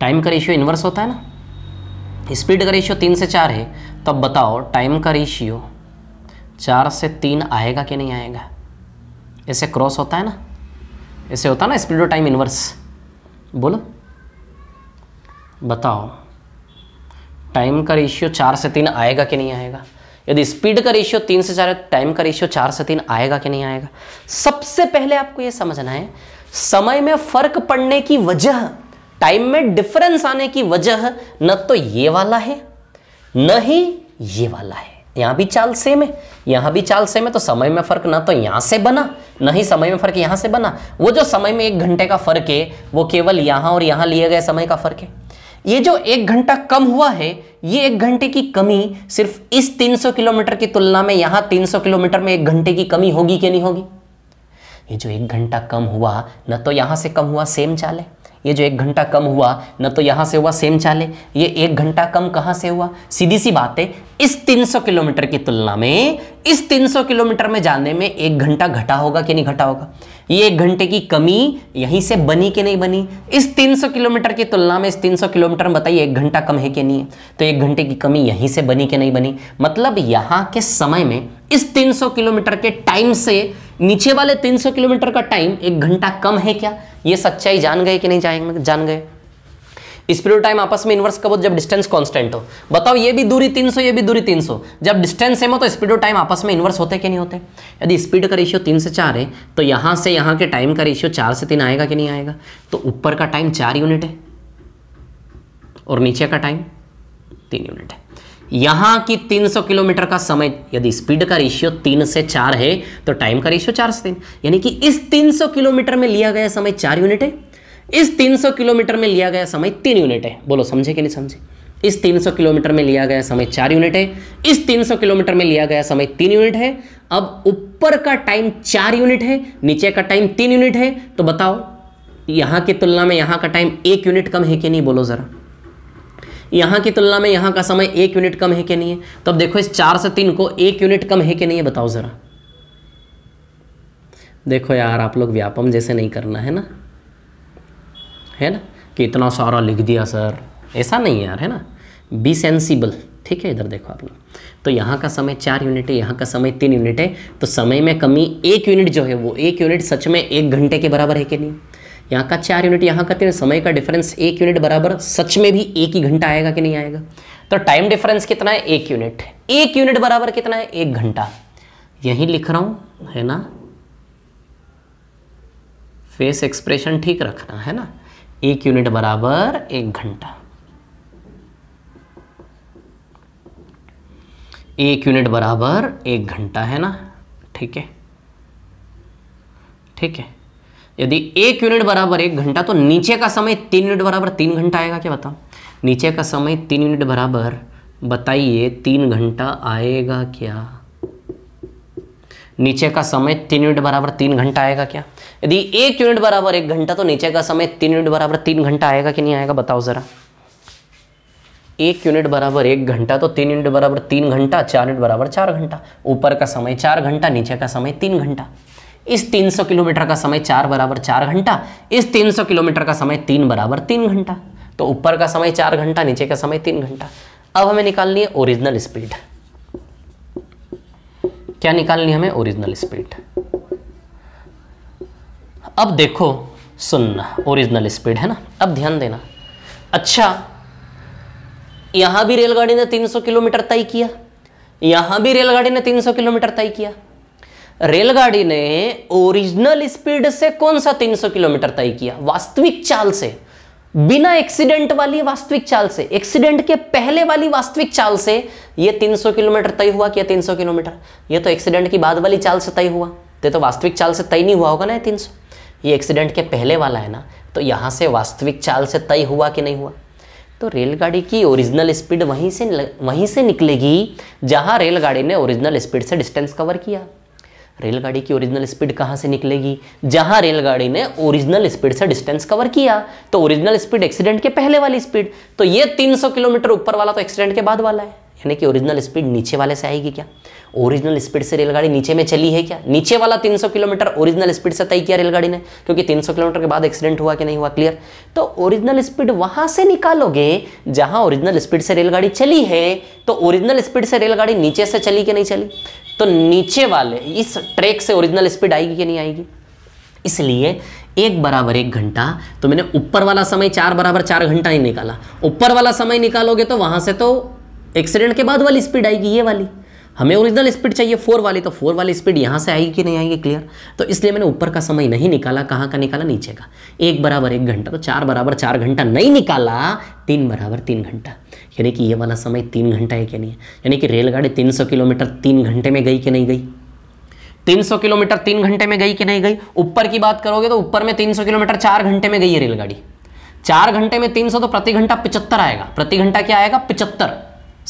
A: टाइम का रेशियो इन्वर्स होता है ना स्पीड का रेशियो तीन से चार है तब तो बताओ टाइम का रेशियो चार से तीन आएगा कि नहीं आएगा ऐसे क्रॉस होता है ना ऐसे होता है ना स्पीड और टाइम इन्वर्स बोलो बताओ टाइम का रेशियो चार से तीन आएगा कि नहीं आएगा यदि स्पीड का रेशियो तीन से चार टाइम का रेशियो चार से तीन आएगा कि नहीं आएगा सबसे पहले आपको यह समझना है समय में फर्क पड़ने की वजह टाइम में डिफरेंस आने की वजह न तो ये वाला है न ही ये वाला है यहां भी चाल सेम है यहां भी चाल सेम है तो समय में फ़र्क ना तो यहां से बना ना ही समय में फ़र्क यहां से बना वो जो समय में एक घंटे का फ़र्क है वो केवल यहां और यहां लिए गए समय का फ़र्क है ये जो एक घंटा कम हुआ है ये एक घंटे की कमी सिर्फ इस 300 किलोमीटर की तुलना में यहां 300 किलोमीटर में एक घंटे की कमी होगी कि नहीं होगी ये जो एक घंटा कम हुआ न तो यहां से कम हुआ सेम चाले ये जो एक घंटा कम हुआ न तो यहां से हुआ सेम चाले ये एक घंटा कम कहां से हुआ सीधी सी बात है इस 300 किलोमीटर की तुलना में इस 300 किलोमीटर में जाने में एक घंटा घटा होगा कि नहीं घटा होगा ये एक घंटे की कमी यहीं से बनी कि नहीं बनी इस 300 किलोमीटर की तुलना में इस 300 किलोमीटर में बताइए एक घंटा कम है कि नहीं तो एक घंटे की कमी यहीं से बनी कि नहीं बनी मतलब यहाँ के समय में इस 300 किलोमीटर के टाइम से नीचे वाले 300 किलोमीटर का टाइम एक घंटा कम है क्या ये सच्चाई जान गए कि नहीं जाएंगे जान गए स्पीड टाइम आपस में इन्वर्स कब हो जब डिस्टेंस कांस्टेंट हो बताओ ये भी दूरी 300 ये भी दूरी 300 जब डिस्टेंस सेम हो तो स्पीड और टाइम आपस में इन्वर्स होते कि नहीं होते यदि स्पीड का रेशियो तीन से चार है तो यहाँ से यहाँ के टाइम का रेशियो चार से तीन आएगा कि नहीं आएगा तो ऊपर का टाइम चार यूनिट है और नीचे का टाइम तीन यूनिट है यहाँ की 300 किलोमीटर का समय यदि स्पीड का रेशियो तीन से चार है तो टाइम का रेशियो चार से तीन यानी कि इस 300 किलोमीटर में लिया गया समय चार यूनिट है इस 300 किलोमीटर में लिया गया समय तीन यूनिट है बोलो समझे कि नहीं समझे इस 300 किलोमीटर में लिया गया समय चार यूनिट है इस 300 किलोमीटर में लिया गया समय तीन यूनिट है अब ऊपर का टाइम चार यूनिट है नीचे का टाइम तीन यूनिट है तो बताओ यहां की तुलना में यहां का टाइम एक यूनिट कम है कि नहीं बोलो ज़रा यहां की तुलना में यहां का समय एक यूनिट कम है कि नहीं है तो अब देखो इस चार से तीन को एक यूनिट कम है कि नहीं है बताओ ज़रा देखो यार आप लोग व्यापम जैसे नहीं करना है ना है ना कि इतना सारा लिख दिया सर ऐसा नहीं यार है ना बी सेंसिबल ठीक है इधर देखो आप लोग तो यहाँ का समय चार यूनिट है यहाँ का समय तीन यूनिट है तो समय में कमी एक यूनिट जो है वो एक यूनिट सच में एक घंटे के बराबर है कि नहीं यहाँ का चार यूनिट यहाँ का तीन समय का डिफरेंस एक यूनिट बराबर सच में भी एक ही घंटा आएगा कि नहीं आएगा तो टाइम डिफरेंस कितना है एक यूनिट एक यूनिट बराबर कितना है एक घंटा यही लिख रहा हूँ है ना फेस एक्सप्रेशन ठीक रखना है ना एक यूनिट बराबर एक घंटा एक यूनिट बराबर एक घंटा है ना ठीक है ठीक है यदि एक यूनिट बराबर एक घंटा तो नीचे का समय तीन यूनिट बराबर तीन घंटा आएगा क्या बताओ नीचे का समय तीन यूनिट बराबर बताइए तीन घंटा आएगा क्या नीचे का समय तीन यूनिट बराबर तीन घंटा आएगा क्या यदि एक यूनिट बराबर एक घंटा तो नीचे का समय तीन यूनिट बराबर तीन घंटा आएगा कि नहीं आएगा बताओ ज़रा एक यूनिट बराबर एक घंटा तो तीन यूनिट बराबर तीन घंटा चार यूनिट बराबर चार घंटा ऊपर का समय चार घंटा नीचे का समय तीन घंटा इस 300 किलोमीटर का समय चार बराबर चार घंटा इस 300 किलोमीटर का समय तीन बराबर तीन घंटा तो ऊपर का समय चार घंटा नीचे का समय तीन घंटा अब हमें निकालनी है ओरिजिनल स्पीड क्या निकालनी हमें ओरिजिनल स्पीड अब देखो सुनना ओरिजिनल स्पीड है ना अब ध्यान देना अच्छा यहां भी रेलगाड़ी ने 300 किलोमीटर तय किया यहां भी रेलगाड़ी ने 300 किलोमीटर तय किया रेलगाड़ी ने ओरिजिनल स्पीड से कौन सा 300 किलोमीटर तय किया वास्तविक चाल से बिना एक्सीडेंट वाली वास्तविक चाल से एक्सीडेंट के पहले वाली वास्तविक चाल से यह 300 किलोमीटर तय हुआ क्या 300 किलोमीटर यह तो एक्सीडेंट की बाद वाली चाल से तय हुआ तो वास्तविक चाल से तय नहीं हुआ होगा ना ये ये एक्सीडेंट के पहले वाला है ना तो यहाँ से वास्तविक चाल से तय हुआ कि नहीं हुआ तो रेलगाड़ी की ओरिजिनल स्पीड वहीं से वहीं से निकलेगी जहाँ रेलगाड़ी ने ओरिजिनल स्पीड से डिस्टेंस कवर किया रेलगाड़ी की ओरिजिनल स्पीड कहाँ से निकलेगी जहाँ रेलगाड़ी ने ओरिजिनल स्पीड से डिस्टेंस कवर किया तो ओरिजिनल स्पीड एक्सीडेंट के पहले वाली स्पीड तो ये 300 किलोमीटर ऊपर वाला तो एक्सीडेंट के बाद वाला है यानी कि ओरिजिनल स्पीड नीचे वाले से आएगी क्या ओरिजिनल स्पीड से रेलगाड़ी नीचे में चली है क्या नीचे वाला 300 किलोमीटर ओरिजिनल स्पीड से तय किया रेलगाड़ी ने क्योंकि 300 किलोमीटर के बाद एक्सीडेंट हुआ कि नहीं हुआ क्लियर तो ओरिजिनल स्पीड वहां से निकालोगे जहां ओरिजिनल स्पीड से रेलगाड़ी चली है तो ओरिजिनल स्पीड से रेलगाड़ी नीचे से चली कि नहीं चली तो नीचे वाले इस ट्रैक से ओरिजिनल स्पीड आएगी कि नहीं आएगी इसलिए एक बराबर एक घंटा तो मैंने ऊपर वाला समय चार बराबर चार घंटा ही निकाला ऊपर वाला समय निकालोगे तो वहां से तो एक्सीडेंट के बाद वाली स्पीड आएगी ये वाली हमें ओरिजिनल स्पीड चाहिए फोर वाली तो फोर वाली स्पीड यहाँ से आएगी कि नहीं आएगी क्लियर तो इसलिए मैंने ऊपर का समय नहीं निकाला कहाँ का निकाला नीचे का एक बराबर एक घंटा तो चार बराबर चार घंटा नहीं निकाला तीन बराबर तीन घंटा यानी कि ये वाला समय तीन घंटा है कि नहीं यानी कि रेलगाड़ी तीन सौ किलोमीटर तीन घंटे में गई कि नहीं गई 300 किलोमीटर तीन घंटे में गई कि नहीं गई ऊपर की बात करोगे तो ऊपर में 300 किलोमीटर चार घंटे में गई है रेलगाड़ी चार घंटे में 300 तो प्रति घंटा पिचहत्तर आएगा प्रति घंटा क्या आएगा पिचहत्तर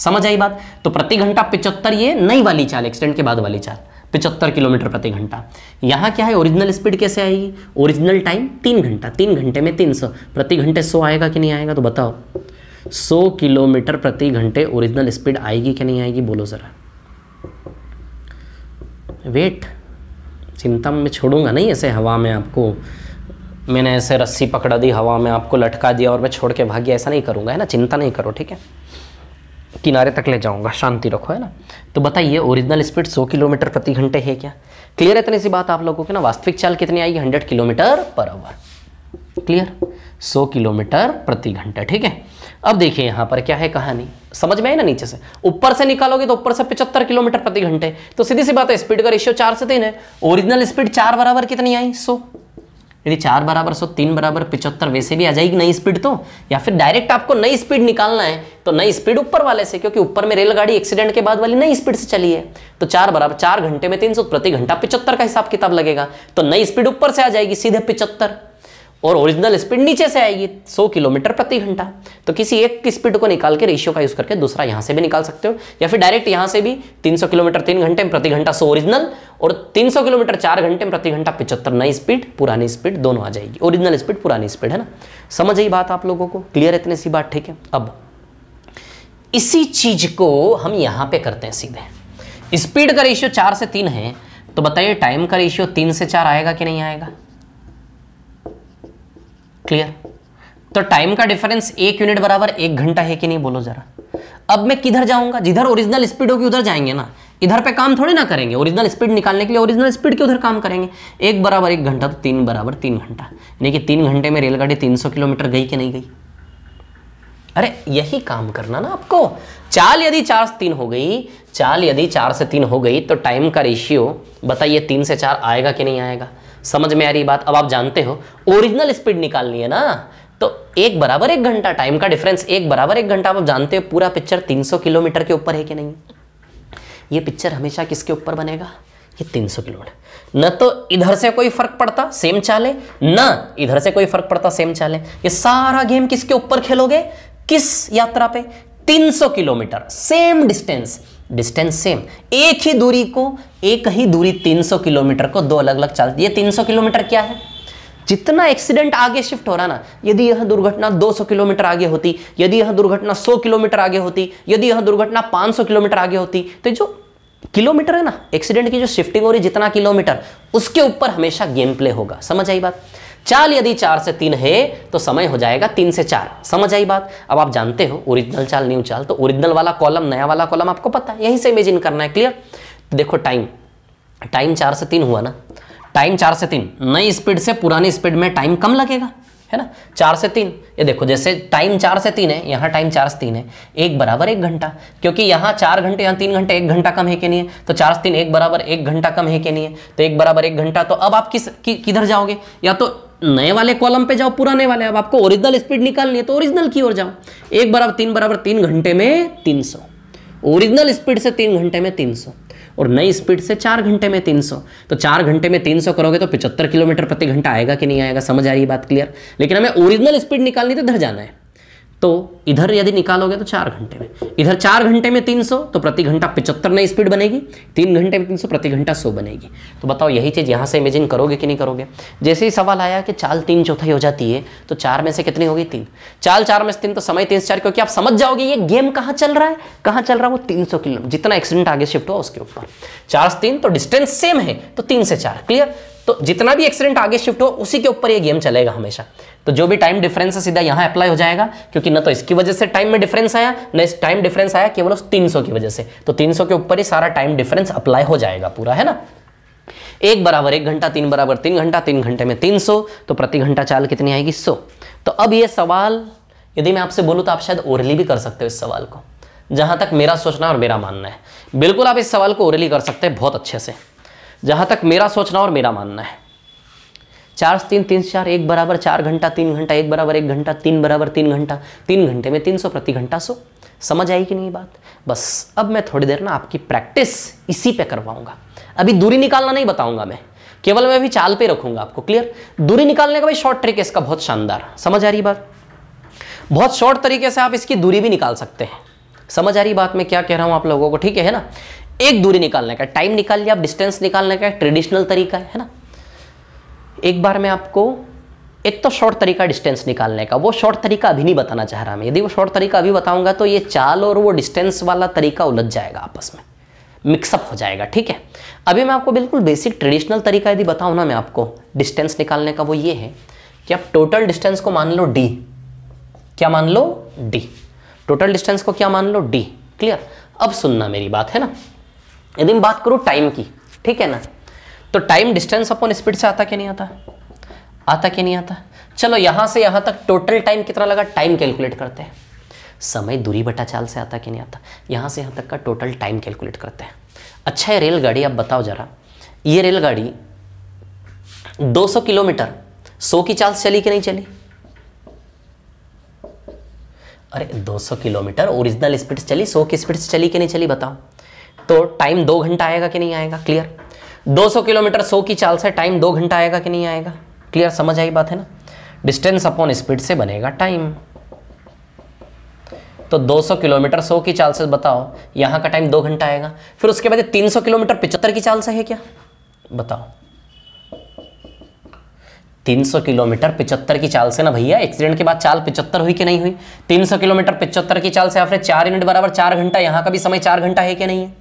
A: समझ आई बात तो प्रति घंटा पिचहत्तर ये नई वाली चाल एक्सीडेंट के बाद वाली चाल पिचहत्तर किलोमीटर प्रति घंटा यहाँ क्या है ओरिजिनल स्पीड कैसे आएगी ओरिजिनल टाइम तीन घंटा तीन घंटे में तीन सौ प्रति घंटे सौ आएगा कि नहीं आएगा तो बताओ सौ किलोमीटर प्रति घंटे ओरिजिनल स्पीड आएगी कि नहीं आएगी बोलो ज़रा वेट चिंता में छोड़ूंगा नहीं ऐसे हवा में आपको मैंने ऐसे रस्सी पकड़ा दी हवा में आपको लटका दिया और मैं छोड़ के भाग गया ऐसा नहीं करूँगा है ना चिंता नहीं करो ठीक है किनारे तक ले जाऊंगा शांति रखो है ना तो बताइए ओरिजिनल स्पीड 100 किलोमीटर प्रति घंटे है क्या क्लियर है इतनी सी बात आप लोगों को ना वास्तविक चाल कितनी आएगी 100 kilometre per hour clear 100 kilometre प्रति घंटा ठीक है अब देखिए यहां पर क्या है कहानी समझ में आई ना नीचे से ऊपर से निकालोगे तो ऊपर से पिछहत्तर किलोमीटर प्रति घंटे तो सीधी सी बात है स्पीड का रेशियो चार से तीन है ओरिजिनल स्पीड चार बराबर कितनी आई सो यदि चार बराबर सौ तीन बराबर पिचहत्तर वैसे भी आ जाएगी नई स्पीड तो या फिर डायरेक्ट आपको नई स्पीड निकालना है तो नई स्पीड ऊपर वाले से क्योंकि ऊपर में रेलगाड़ी एक्सीडेंट के बाद वाली नई स्पीड से चली है तो चार बराबर चार घंटे में तीन सौ प्रति घंटा पिचहत्तर का हिसाब किताब लगेगा तो नई स्पीड ऊपर से आ जाएगी सीधे पिचहत्तर और ओरिजिनल स्पीड नीचे से आएगी 100 किलोमीटर प्रति घंटा तो किसी एक की स्पीड को निकाल के रेशियो का यूज़ करके दूसरा यहां से भी निकाल सकते हो या फिर डायरेक्ट यहाँ से भी 300 किलोमीटर तीन घंटे में प्रति घंटा 100 ओरिजिनल और 300 किलोमीटर चार घंटे में प्रति घंटा पिचहत्तर नई स्पीड पुरानी स्पीड दोनों आ जाएगी ओरिजिनल स्पीड पुरानी स्पीड है ना समझ आई बात आप लोगों को क्लियर इतनी सी बात ठीक है अब इसी चीज़ को हम यहां पर करते हैं सीधे स्पीड का रेशियो चार से तीन है तो बताइए टाइम का रेशियो तीन से चार आएगा कि नहीं आएगा क्लियर तो टाइम का डिफरेंस एक यूनिट बराबर एक घंटा है कि नहीं बोलो जरा अब मैं किधर जाऊंगा जिधर ओरिजिनल स्पीड होगी उधर जाएंगे ना इधर पे काम थोड़ी ना करेंगे ओरिजिनल स्पीड निकालने के लिए ओरिजिनल स्पीड के उधर काम करेंगे एक बराबर एक घंटा तो तीन बराबर तीन घंटा यानी कि तीन घंटे में रेलगाड़ी तीन सौ किलोमीटर गई कि नहीं गई अरे यही काम करना ना आपको चाल यदि चार से तीन हो गई चाल यदि चार से तीन हो गई तो टाइम का रेशियो बताइए तीन से चार आएगा कि नहीं आएगा समझ में आ रही बात अब आप जानते हो ओरिजिनल स्पीड निकालनी है ना तो एक बराबर एक घंटा टाइम का डिफरेंस एक बराबर एक घंटा आप जानते हो पूरा पिक्चर 300 किलोमीटर के ऊपर है कि नहीं ये पिक्चर हमेशा किसके ऊपर बनेगा ये 300 किलोमीटर न तो इधर से कोई फर्क पड़ता सेम चाले न इधर से कोई फर्क पड़ता सेम चाले ये सारा गेम किसके ऊपर खेलोगे किस यात्रा पे 300 kilometre same distance distance same एक ही दूरी को एक ही दूरी 300 किलोमीटर को दो अलग अलग चाल ये 300 किलोमीटर क्या है जितना एक्सीडेंट आगे शिफ्ट हो रहा ना यदि यह दुर्घटना 200 किलोमीटर आगे होती यदि यह दुर्घटना 100 किलोमीटर आगे होती यदि यह दुर्घटना 500 किलोमीटर आगे होती तो जो किलोमीटर है ना एक्सीडेंट की जो शिफ्टिंग हो रही जितना किलोमीटर उसके ऊपर हमेशा गेम प्ले होगा समझ आई बात चाल यदि चार से तीन है तो समय हो जाएगा तीन से चार समझ आई बात अब आप जानते हो ओरिजिनल चाल न्यू चाल तो ओरिजिनल वाला कॉलम नया वाला कॉलम आपको पता है यहीं से इमेजिन करना है क्लियर तो देखो टाइम टाइम चार से तीन हुआ ना टाइम चार से तीन नई स्पीड से पुरानी स्पीड में टाइम कम लगेगा है ना चार से तीन ये देखो जैसे टाइम चार से तीन है यहाँ टाइम चार से तीन है एक बराबर एक घंटा क्योंकि यहाँ चार घंटे यहाँ तीन घंटे एक घंटा कम है कि नहीं है तो चार से तीन एक बराबर एक घंटा कम है कि नहीं है तो एक बराबर एक घंटा तो अब आप किस कि, किधर जाओगे या तो नए वाले कॉलम पे जाओ पुराने वाले अब आपको ओरिजिनल स्पीड निकालनी है तो ओरिजिनल की ओर जाओ एक बराबर तीन बराबर तीन घंटे में तीन सौ ओरिजिनल स्पीड से तीन घंटे में तीन सौ और नई स्पीड से चार घंटे में तीन सौ तो चार घंटे में तीन सौ करोगे तो पिछहत्तर किलोमीटर प्रति घंटा आएगा कि नहीं आएगा समझ आ रही बात क्लियर लेकिन हमें ओरिजिनल स्पीड निकालनी तो इधर जाना है तो इधर यदि निकालोगे तो चार घंटे में इधर चार घंटे में तीन सौ तो प्रति घंटा पिचहत्तर नई स्पीड बनेगी तीन घंटे में तीन सौ प्रति घंटा सौ बनेगी तो बताओ यही चीज़ यहाँ से इमेजिन करोगे कि नहीं करोगे जैसे ही सवाल आया कि चाल तीन चौथाई हो जाती है तो चार में से कितनी होगी तीन चाल चार में से तीन तो समय तीन से चार क्योंकि आप समझ जाओगे ये गेम कहाँ चल रहा है कहाँ चल रहा है वो तीन किलोमीटर जितना एक्सीडेंट आगे शिफ्ट हुआ उसके ऊपर चार से तीन तो डिस्टेंस सेम है तो तीन से चार क्लियर तो जितना भी एक्सीडेंट आगे शिफ्ट हो उसी के ऊपर ये गेम चलेगा हमेशा तो जो भी टाइम डिफरेंस है सीधा यहां अप्लाई हो जाएगा क्योंकि ना तो इसकी वजह से टाइम में डिफरेंस आया न इस टाइम डिफरेंस आया केवल उस तीन की वजह से तो तीन के ऊपर ही सारा टाइम डिफरेंस अप्लाई हो जाएगा पूरा है ना एक बराबर एक घंटा तीन बराबर तीन घंटा तीन घंटे में 300 तो प्रति घंटा चाल कितनी आएगी 100 तो अब ये सवाल यदि मैं आपसे बोलूं तो आप शायद ओरली भी कर सकते हो इस सवाल को जहां तक मेरा सोचना और मेरा मानना है बिल्कुल आप इस सवाल को ओरली कर सकते हैं बहुत अच्छे से जहाँ तक मेरा सोचना और मेरा मानना है चार तीन तीन चार एक बराबर चार घंटा तीन घंटा एक बराबर एक घंटा तीन बराबर तीन घंटा तीन घंटे में तीन सौ प्रति घंटा सो समझ आई कि नहीं बात बस अब मैं थोड़ी देर ना आपकी प्रैक्टिस इसी पे करवाऊंगा अभी दूरी निकालना नहीं बताऊंगा मैं केवल मैं अभी चाल पे रखूंगा आपको क्लियर दूरी निकालने का भाई शॉर्ट ट्रिक है इसका बहुत शानदार समझ आ रही बात बहुत शॉर्ट तरीके से आप इसकी दूरी भी निकाल सकते हैं समझ आ रही बात मैं क्या कह रहा हूँ आप लोगों को ठीक है ना एक दूरी निकालने का टाइम निकाल लिया आप डिस्टेंस निकालने का ट्रेडिशनल तरीका है ना एक बार में आपको एक तो शॉर्ट तरीका डिस्टेंस निकालने का वो शॉर्ट तरीका अभी नहीं बताना चाह रहा मैं यदि वो शॉर्ट तरीका अभी बताऊंगा तो ये चाल और वो डिस्टेंस वाला तरीका उलझ जाएगा आपस में मिक्सअप हो जाएगा ठीक है अभी मैं आपको बिल्कुल बेसिक ट्रेडिशनल तरीका यदि बताऊँ ना मैं आपको डिस्टेंस निकालने का वो ये है कि आप टोटल डिस्टेंस को मान लो डी क्या मान लो डी टोटल डिस्टेंस को क्या मान लो डी क्लियर अब सुनना मेरी बात है ना यदि मैं बात करूँ टाइम की ठीक है ना तो टाइम डिस्टेंस अपॉन स्पीड से आता क्या नहीं आता आता क्या नहीं आता चलो यहाँ से यहाँ तक टोटल टाइम कितना लगा टाइम कैलकुलेट करते हैं समय दूरी बटा चाल से आता कि नहीं आता यहाँ से यहाँ तक का टोटल टाइम कैलकुलेट करते हैं अच्छा है रेलगाड़ी आप बताओ ज़रा ये रेलगाड़ी 200 किलोमीटर 100 की चाल से चली कि नहीं चली अरे 200 किलोमीटर ओरिजिनल स्पीड से चली 100 की स्पीड से चली कि नहीं चली बताओ तो टाइम दो घंटा आएगा कि नहीं आएगा क्लियर 200 किलोमीटर सौ की चाल से टाइम दो घंटा आएगा कि नहीं आएगा क्लियर समझ आई बात है ना डिस्टेंस अपॉन स्पीड से बनेगा टाइम तो 200 किलोमीटर 100 की चाल से बताओ यहां का टाइम दो घंटा आएगा फिर उसके बाद 300 किलोमीटर पिचहत्तर की चाल से है क्या बताओ 300 किलोमीटर पिचहत्तर की चाल से ना भैया एक्सीडेंट के बाद चाल पिचहत्तर हुई कि नहीं हुई 300 किलोमीटर पिचहत्तर की चाल से आपने चार यूनिट बराबर चार घंटा यहां का भी समय चार घंटा है कि नहीं है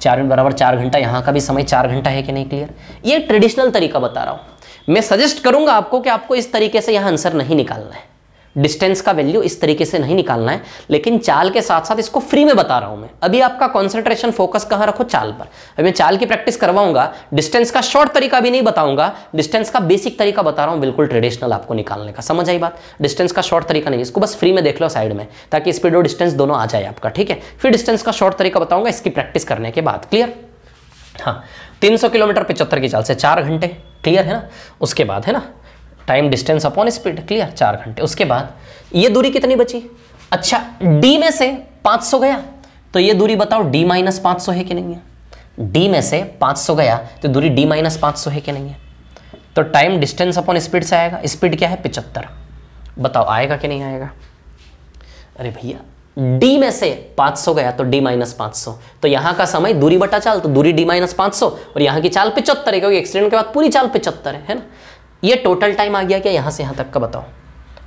A: चार मिनट बराबर चार घंटा यहाँ का भी समय चार घंटा है कि नहीं क्लियर ये ट्रेडिशनल तरीका बता रहा हूँ मैं सजेस्ट करूंगा आपको कि आपको इस तरीके से यहाँ आंसर नहीं निकालना है डिस्टेंस का वैल्यू इस तरीके से नहीं निकालना है लेकिन चाल के साथ साथ इसको फ्री में बता रहा हूं मैं अभी आपका कॉन्सेंट्रेशन फोकस कहां रखो चाल पर अभी मैं चाल की प्रैक्टिस करवाऊंगा डिस्टेंस का शॉर्ट तरीका भी नहीं बताऊंगा डिस्टेंस का बेसिक तरीका बता रहा हूं बिल्कुल ट्रेडिशनल आपको निकालने का समझ आई बात डिस्टेंस का शॉर्ट तरीका नहीं इसको बस फ्री में देख लो साइड में ताकि स्पीड और डिस्टेंस दोनों आ जाए आपका ठीक है फिर डिस्टेंस का शॉर्ट तरीका बताऊंगा इसकी प्रैक्टिस करने के बाद क्लियर हाँ तीन किलोमीटर पिचहत्तर की चाल से चार घंटे क्लियर है ना उसके बाद है ना time distance upon speed clear चार घंटे उसके बाद ये दूरी कितनी बची अच्छा डी में से 500 गया तो ये दूरी बताओ डी माइनस पाँच है कि नहीं है डी में से 500 गया तो दूरी डी माइनस पाँच है कि नहीं है तो टाइम डिस्टेंस अपॉन स्पीड से आएगा स्पीड क्या है पिचहत्तर बताओ आएगा कि नहीं आएगा अरे भैया डी में से 500 गया तो डी माइनस पाँच तो यहाँ का समय दूरी बटा चाल तो दूरी डी माइनस पाँच और यहाँ की चाल पिचहत्तर है क्योंकि एक्सीडेंट के बाद पूरी चाल पिचहत्तर है, है ना ये टोटल टाइम आ गया क्या यहाँ से यहाँ तक का बताओ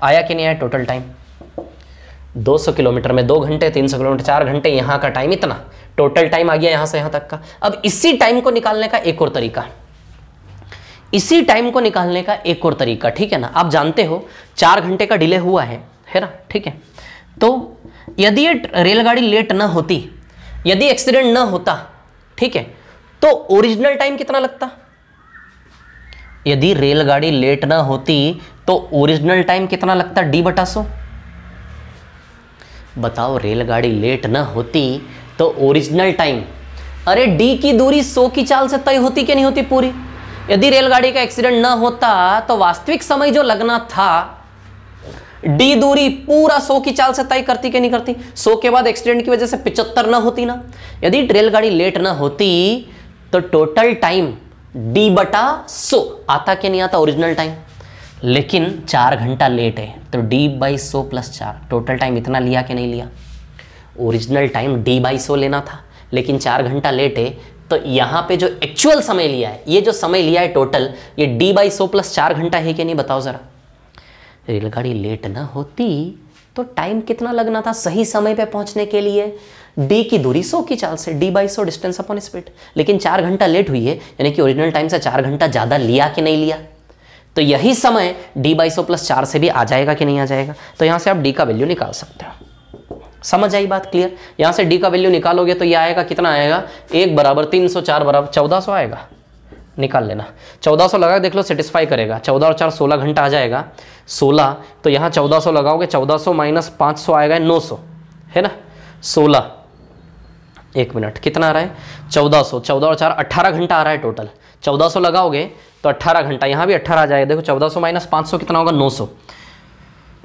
A: आया कि नहीं आया टोटल टाइम 200 किलोमीटर में दो घंटे 300 किलोमीटर चार घंटे यहाँ का टाइम इतना टोटल टाइम आ गया यहाँ से यहाँ तक का अब इसी टाइम को निकालने का एक और तरीका इसी टाइम को निकालने का एक और तरीका ठीक है ना आप जानते हो चार घंटे का डिले हुआ है है ना ठीक है तो यदि ये रेलगाड़ी लेट ना होती यदि एक्सीडेंट ना होता ठीक है तो ओरिजिनल टाइम कितना लगता यदि रेलगाड़ी लेट ना होती तो ओरिजिनल टाइम कितना लगता डी बटा सो बताओ रेलगाड़ी लेट ना होती तो ओरिजिनल टाइम अरे डी की दूरी सो की चाल से तय होती कि नहीं होती पूरी यदि रेलगाड़ी का एक्सीडेंट ना होता तो वास्तविक समय जो लगना था डी दूरी पूरा सो की चाल से तय करती कि नहीं करती सो के बाद एक्सीडेंट की वजह से पिचहत्तर ना होती ना यदि रेलगाड़ी लेट ना होती तो टोटल टाइम डी बटा सो आता क्या नहीं आता ओरिजिनल टाइम लेकिन चार घंटा लेट है तो डी बाई सो प्लस चार टोटल टाइम इतना लिया कि नहीं लिया ओरिजिनल टाइम डी बाई सो लेना था लेकिन चार घंटा लेट है तो यहाँ पे जो एक्चुअल समय लिया है ये जो समय लिया है टोटल ये डी बाई सो प्लस चार घंटा है कि नहीं बताओ ज़रा रेलगाड़ी लेट ना होती तो टाइम कितना लगना था सही समय पे पहुंचने के लिए डी की दूरी सौ की चाल से डी बाई सौ डिस्टेंस अपॉन स्पीड लेकिन चार घंटा लेट हुई है यानी कि ओरिजिनल टाइम से चार घंटा ज़्यादा लिया कि नहीं लिया तो यही समय डी बाई सौ प्लस चार से भी आ जाएगा कि नहीं आ जाएगा तो यहाँ से आप डी का वैल्यू निकाल सकते हो समझ आई बात क्लियर यहाँ से डी का वैल्यू निकालोगे तो ये आएगा कितना आएगा एक बराबर तीन सौ चार बराबर चौदह सौ आएगा निकाल लेना चौदह सौ लगा देख लो सेटिस्फाई करेगा चौदह और चार सोलह घंटा आ जाएगा सोलह तो यहाँ चौदह सौ लगाओगे चौदह सौ माइनस पाँच सौ आएगा नौ सौ है ना सोलह एक मिनट कितना आ रहा है चौदह सौ चौदह और चार अट्ठारह घंटा आ रहा है टोटल चौदह सौ लगाओगे तो अट्ठारह घंटा यहाँ भी अट्ठारह आ जाएगा देखो चौदह सौ माइनस पाँच सौ कितना होगा नौ सौ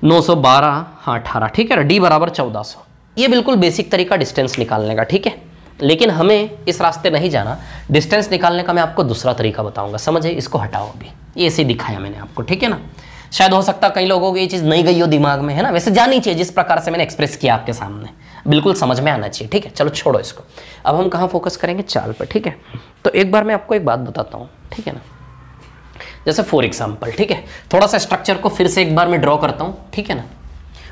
A: नौ सौ बारह हाँ अट्ठारह ठीक है डी बराबर चौदह सौ ये बिल्कुल बेसिक तरीका डिस्टेंस निकालने का ठीक है लेकिन हमें इस रास्ते नहीं जाना डिस्टेंस निकालने का मैं आपको दूसरा तरीका बताऊँगा समझे इसको हटाओ अभी ये ऐसे दिखाया मैंने आपको ठीक है ना शायद हो सकता है कई लोगों को ये चीज़ नहीं गई हो दिमाग में है ना वैसे जानी चाहिए जिस प्रकार से मैंने एक्सप्रेस किया आपके सामने बिल्कुल समझ में आना चाहिए ठीक है चलो छोड़ो इसको अब हम कहाँ फोकस करेंगे चाल पर ठीक है तो एक बार मैं आपको एक बात बताता हूँ ठीक है ना जैसे फॉर एग्जाम्पल ठीक है थोड़ा सा स्ट्रक्चर को फिर से एक बार मैं ड्रॉ करता हूँ ठीक है ना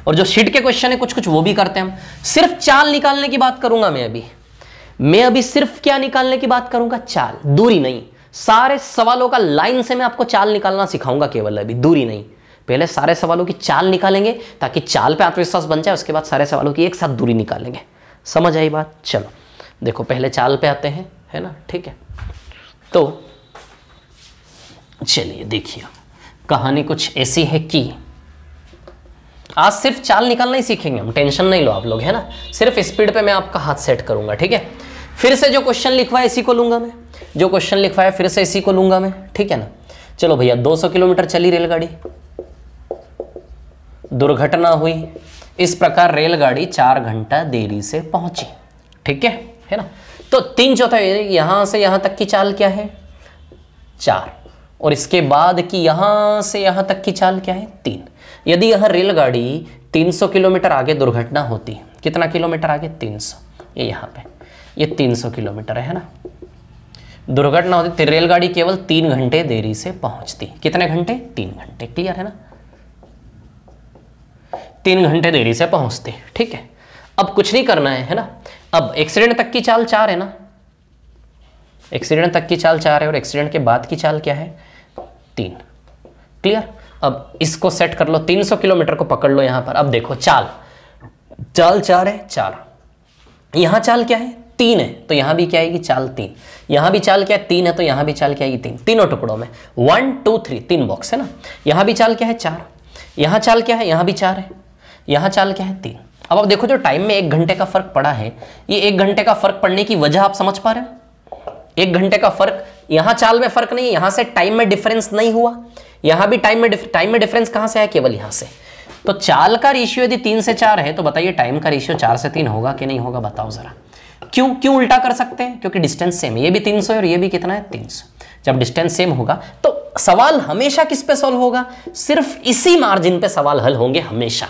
A: और जो शीट के क्वेश्चन है कुछ कुछ वो भी करते हैं हम सिर्फ चाल निकालने की बात करूंगा मैं अभी मैं अभी सिर्फ क्या निकालने की बात करूंगा चाल दूरी नहीं सारे सवालों का लाइन से मैं आपको चाल निकालना सिखाऊंगा केवल अभी दूरी नहीं पहले सारे सवालों की चाल निकालेंगे ताकि चाल पे आत्मविश्वास बन जाए उसके बाद सारे सवालों की एक साथ दूरी निकालेंगे समझ आई बात चलो देखो पहले चाल पे आते हैं है ना ठीक है तो चलिए देखिए कहानी कुछ ऐसी है कि आज सिर्फ चाल निकालना ही सीखेंगे हम टेंशन नहीं लो आप लोग है ना सिर्फ स्पीड पे मैं आपका हाथ सेट करूंगा ठीक है फिर से जो क्वेश्चन लिखवाया इसी को लूंगा मैं जो क्वेश्चन लिखवाया फिर से इसी को लूंगा मैं ठीक है ना चलो भैया 200 किलोमीटर चली रेलगाड़ी दुर्घटना हुई इस प्रकार रेलगाड़ी चार घंटा देरी से पहुंची ठीक है है ना तो तीन चौथा यहां से यहां तक की चाल क्या है चार और इसके बाद की यहां से यहां तक की चाल क्या है तीन यदि यह रेलगाड़ी 300 किलोमीटर आगे दुर्घटना होती कितना किलोमीटर आगे 300 ये पर यह तीन सौ किलोमीटर है ना दुर्घटना होती तो रेलगाड़ी केवल तीन घंटे देरी से पहुंचती कितने घंटे तीन घंटे क्लियर है ना तीन घंटे देरी से पहुंचते ठीक है अब कुछ नहीं करना है है ना अब एक्सीडेंट तक की चाल चार है ना एक्सीडेंट तक की चाल चार है और एक्सीडेंट के बाद की चाल क्या है तीन क्लियर अब इसको सेट कर लो 300 किलोमीटर को पकड़ लो यहां पर अब देखो चाल चाल चार है चार यहां चाल क्या है तीन है तो यहां भी क्या आएगी चाल तीन यहां भी चाल क्या है तीन है तो यहां भी चाल क्या आएगी तीन तीनों टुकड़ों में वन टू थ्री तीन बॉक्स है ना यहां भी चाल क्या है चार यहां चाल क्या है यहां भी चार है यहाँ चाल क्या है तीन अब आप देखो जो टाइम में एक घंटे का फर्क पड़ा है ये एक घंटे का फर्क पड़ने की वजह आप समझ पा रहे हो एक घंटे का फर्क यहाँ चाल में फर्क नहीं यहाँ से टाइम में डिफरेंस नहीं हुआ यहाँ भी टाइम में टाइम में डिफरेंस कहाँ से आया केवल यहाँ से तो चाल का रेशियो यदि तीन से चार है तो बताइए टाइम का रेशियो चार से तीन होगा कि नहीं होगा बताओ जरा क्यों क्यों उल्टा कर सकते हैं क्योंकि डिस्टेंस सेम ये भी तीन सौ और ये भी कितना है तीन सौ जब डिस्टेंस सेम होगा तो सवाल हमेशा किस पे सॉल्व होगा सिर्फ इसी मार्जिन पे सवाल हल होंगे हमेशा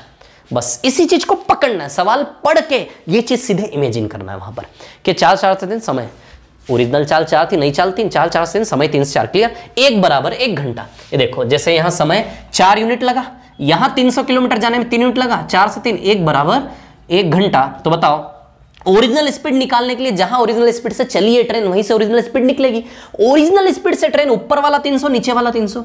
A: बस इसी चीज को पकड़ना है सवाल पढ़ के ये चीज सीधे इमेजिन करना है वहां पर कि चार चार से दिन समय ओरिजिनल चाल चार थी नई चाल तीन चार चार से दिन समय तीन से चार क्लियर एक बराबर एक घंटा ये देखो जैसे यहां समय चार यूनिट लगा यहां तीन सौ किलोमीटर जाने में तीन यूनिट लगा चार से तीन एक बराबर एक घंटा तो बताओ ओरिजिनल स्पीड निकालने के लिए जहां ओरिजिनल स्पीड से चली है ट्रेन वहीं से ओरिजिनल स्पीड निकलेगी ओरिजिनल स्पीड से ट्रेन ऊपर वाला 300 नीचे वाला 300